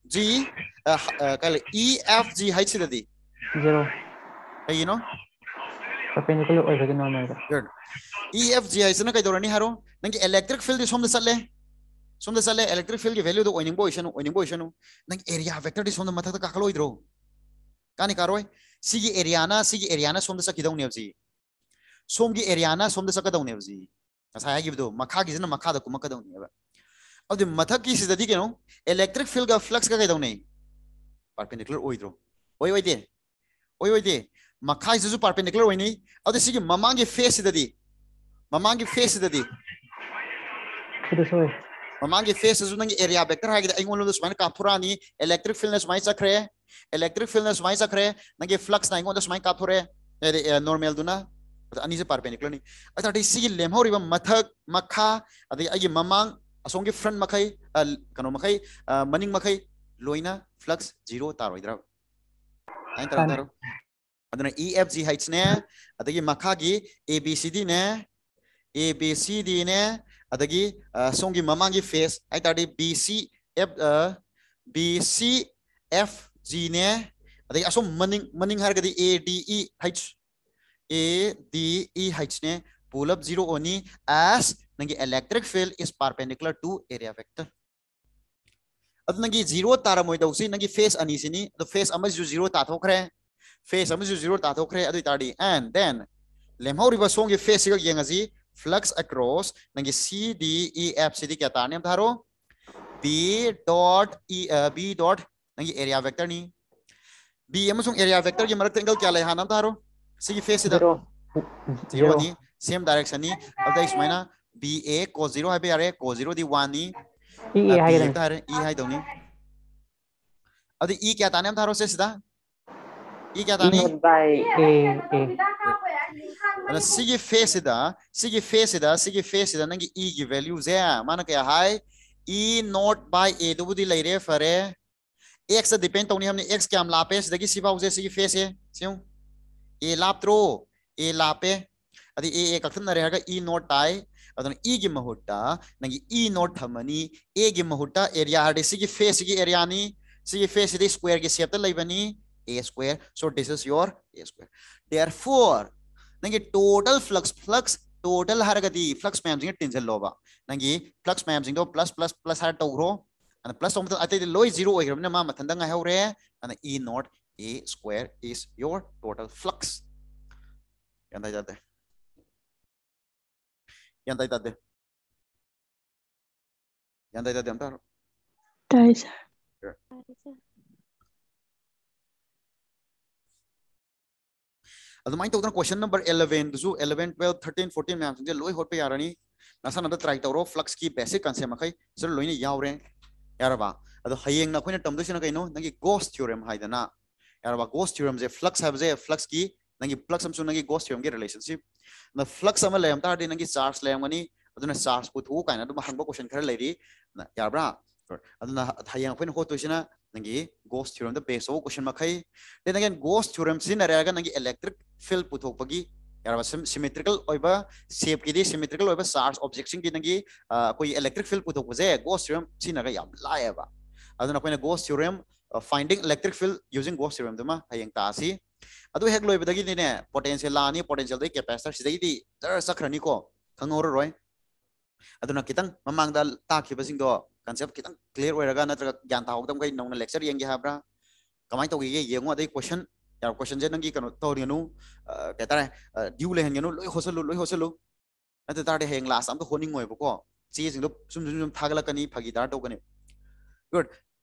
G uh, uh, E F G height is the zero. Hey, you know. Electric field electric field की वैल्यू तो एरिया वेक्टर सोम मधक् काकलो कानी कारो एरिया एरिया सोम चकीदने सोम की एरिया सोम चकदने मखा की मखाद कुमकदने ಅದು ಮಥಕ್ಕಿ ಸಿದ್ಧದಿಗೇನು ಎಲೆಕ್ಟ್ರಿಕ್ ಫೀಲ್ಡ್ಗ ಫ್ಲಕ್ಸ್ಗ ಕೈದವನೆ ಪಾರ್ಪೆಂಡಿಕ್ಯುಲರ್ ಓಯ್ದ್ರು ಓಯ್ ಓಯ್ದೆ ಓಯ್ ಓಯ್ದೆ ಮಖಾಯಿಸು ಪಾರ್ಪೆಂಡಿಕ್ಯುಲರ್ ಓಯ್ನಿ ಅದು ಸಿಗಿ ಮಮಾಂಗಿ ಫೇಸ್ ಸಿದ್ಧದಿ ಮಮಾಂಗಿ ಫೇಸ್ ಸಿದ್ಧದಿ ಮಮಾಂಗಿ ಫೇಸ್ ಅದು ನಂಗೆ ಏರಿಯಾ ವೆಕ್ಟರ್ ಆಗಿದೆ ಐಗೊಂದು ಸುಮಾರು ಕಾಪುರಾನಿ ಎಲೆಕ್ಟ್ರಿಕ್ ಫೀಲ್ಡ್ನ ಸುಮಾರು ಚಕ್ರೆ electric field na sumay sakre nange flux na ingon da sumay kapore normal duna ani se perpendicular ni ata de si lem hori ba mathak makha adi agi mamang असोंगे front मखई कनो मखई मनिंग मखई लोइना flux zero तारोइद्रा हाइन तारो तारो अदना E F G Heights ने अदगी मखागी A B C D ने A B C D ने अदगी ममा की फेस हाइ तारदी B C F B C F G ने अदगी असो मनिंग मनिंग हारगदी A D E heights A D E heights ने पुल जीरो ओनी एस ನನಗೆ electric field is perpendicular to area vector ಅದು ನನಗೆ ಜೀರೋ ತಾರಮೊಯ್ದವ್ಸಿ ನನಗೆ ಫೇಸ್ ಅನಿಸಿನಿ ಅದು ಫೇಸ್ ಅಮಸು ಜೀರೋ ತಾಥೋಖ್ರೆ ಫೇಸ್ ಅಮಸು ಜೀರೋ ತಾಥೋಖ್ರೆ ಅದು ಇತಾಡಿ ಆ್ಯಂಡ್ ದೆನ್ ಲೆಮ್ಹೌರಿಬ ಸೋಂಗೆ ಫೇಸ್ ಈಗ ಯಂಗಸಿ ಫ್ಲಕ್ಸ್ ಅಕ್ರಾಸ್ ನನಗೆ ಸಿ ಡಿ ಇ ಎಫ್ ಸಿದಿ ಕ್ಯಾ ತಾನೆ ಧಾರೋ B dot E B dot ನನಗೆ ಏರಿಯಾ ವೆಕ್ಟರ್ ನಿ ಬಿ ಅಮಸು ಏರಿಯಾ ವೆಕ್ಟರ್ ಗೆ ಮರಕ್ತ ಎಂಗಲ್ ಕ್ಯಾ ಲೈ ಹಾನ ಧಾರೋ ಸಿಗಿ ಫೇಸ್ ಇದ ಜೀರೋ ನಿ ಸೇಮ್ ಡೈರೆಕ್ಷನ್ ನಿ ಅದ ಇಸ್ಮೈನಾ BA cos 0 ꯍꯥꯏꯕ ꯌꯥꯔꯦ cos 0 ꯗꯤ 1 ꯅꯤ E e ꯍꯥꯏꯒꯗꯕꯅꯤ ꯇꯥꯔꯦ E hai ꯍꯥꯏꯗꯧꯅꯤ ab E ꯀꯌꯥ ꯇꯥꯅꯤ ꯑꯝ tharo se ꯁꯤꯗ E kya tani? E by A. A. Ana sige face da, sige face da, sige face da nangi E ki values hai. Mana kya hai? E not by A do di lai re fare. X se depend तो नहीं हमने x क्या हम लापे से देखिए सिवा उसे सी face है सियो ए लाप त्रो adi लापे अरे ए एक अक्षर न रहेगा ई नॉट आई अगे मुहूर्त नंबर इ नोट थमी एगे मुहूर्त एरिया हर फेस की एरियानी फेस स्क्वेर की सेप्त लेबी A square so this is your A square there four number total flux flux total हर फ्लक्स मैम टेंजन लोब नंगे फ्लक्स मैम सिंह प्लस प्लस प्लस हर तौरो प्लस तुम अत लो जीरो मथदे E naught A square is your total flux जाते हैं Yantaitade. Yantaitate antaro. Taisa. Sure. अदुमाइन तो क्वेश्चन नंबर 11 जो 11 12 13 14 में आपसे लोई होट पे यारनी नसा नदा ट्राई तौर फ्लक्स की बेसिक कांसेप्ट मखै सर लोन ने यावरे यारबा अदो हयेंग ना कोइन टमदोसिना कैनो नगी गोस थ्योरम हाइदना यारबा गोस थ्योरम जे फ्लक्स हाबजे फ्लक्स की नंगी प्लक्स अमसु नंगी गोस्ट यम के रिलेशनशिप न फ्लक्स अम लेम तार दे नंगी चार्ज लेम गनी अदुना चार्ज पु थु काइना दु हंगबो क्वेश्चन खर लेरी न याब्रा अदुना हायंग पेन हो तुसिना नंगी गोस्ट थ्योरम द बेस ओ क्वेश्चन मखै देन अगेन गोस्ट थ्योरम सिन रेगा नंगी इलेक्ट्रिक फील्ड पु थोकबगी यार सिमेट्रिकल ओइबा शेप की दे सिमेट्रिकल ओइबा चार्ज ऑब्जेक्शन की नंगी कोई इलेक्ट्रिक फील्ड पु थोकबजे गोस्ट थ्योरम सिन गा याम लाएबा अदुना कोइना Gauss theorem finding electric field using gauss theorem duma hayang ta अदु हेक लोय बदगी दिने पोटेंशियल लानी पोटेंशियल दे कैपेसिटर सिदै दि जर सखरनी को खंगोर रोय अदुना कितंग ममांग दा ताखि बसिंग दो कंसेप्ट कितंग क्लियर होयरगा नत्र ज्ञान ता होगदम गई नौना लेक्चर यंगे हाब्रा कमाई तो ये येंगो अदै क्वेश्चन या क्वेश्चन जे नंगी कनो तोरिनु कहता है ड्यू लेहन गनु लोय होसलु लोय होसलु नते ताडे हेंग लास्ट हम तो होनिंग होय बको चीज लो सुम सुम थागलकनी फगीदार तो गुड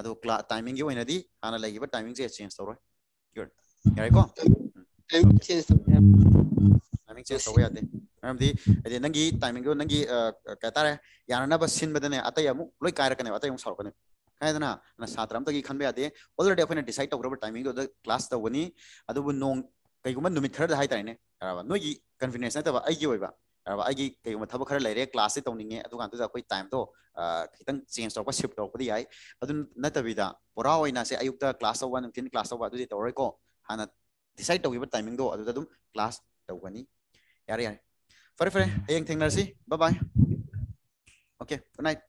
अदो क्लास टाइमिंग यो इनदी हाना लगी बट टाइमिंग से चेंज तोरो गुड यार को टाइमिंग चेंज टाइमिंग चेंज तोवे आते हमदी अदे नंगी टाइमिंग यो नंगी कहता रे याना ना बस सिन बदने आता यामु लोई काय रखने आता यामु सारकने कायदना ना सातराम तगी खनबे आते ऑलरेडी अपन डिसाइड तोरो टाइमिंग यो क्लास तवनी अदो नो कई गुमन नुमित खर हाई ꯑꯩꯒꯤ ꯀꯩꯒꯨꯝꯕ ꯊꯕꯛ ꯈꯔ ꯂꯩꯔꯦ ꯀ꯭ꯂꯥꯁꯁꯤ ꯇꯧꯅꯤꯡꯉꯦ ꯑꯗꯨꯀꯥꯟꯗꯨꯗ ꯑꯩꯈꯣꯏ ꯇꯥꯏꯝꯗꯣ ꯈꯤꯇꯪ ꯆꯦꯟꯖ ꯇꯧꯔꯛꯄ ꯁꯤꯐ ꯇꯧꯔꯛꯄꯗꯤ ꯌꯥꯏ ꯑꯗꯨ ꯅꯠꯇꯕꯤꯗ ꯄꯨꯔꯥ ꯑꯣꯏꯅ ꯁꯦ ꯑꯌꯨꯛꯇ ꯀ꯭ꯂꯥꯁ ꯇꯧꯕ ꯅꯨꯡꯊꯤꯟ ꯀ꯭ꯂꯥꯁ ꯇꯧꯕ ꯑꯗꯨꯗꯤ ꯇꯧꯔꯣꯏꯀꯣ ꯍꯥꯟꯅ ꯗꯤꯁꯥꯏꯠ ꯇꯧꯈꯤꯕ ꯇꯥꯏꯃꯤꯡꯗꯣ ꯑꯗꯨꯗ ꯑꯗꯨꯝ ꯀ꯭ꯂꯥꯁ ꯇꯧꯒꯅꯤ ꯌꯥꯔꯦ ꯌꯥꯔꯦ ꯐꯔꯦ ꯐꯔꯦ ꯍꯌꯦꯡ ꯊꯦꯡꯅꯔꯁꯤ bye bye okay good night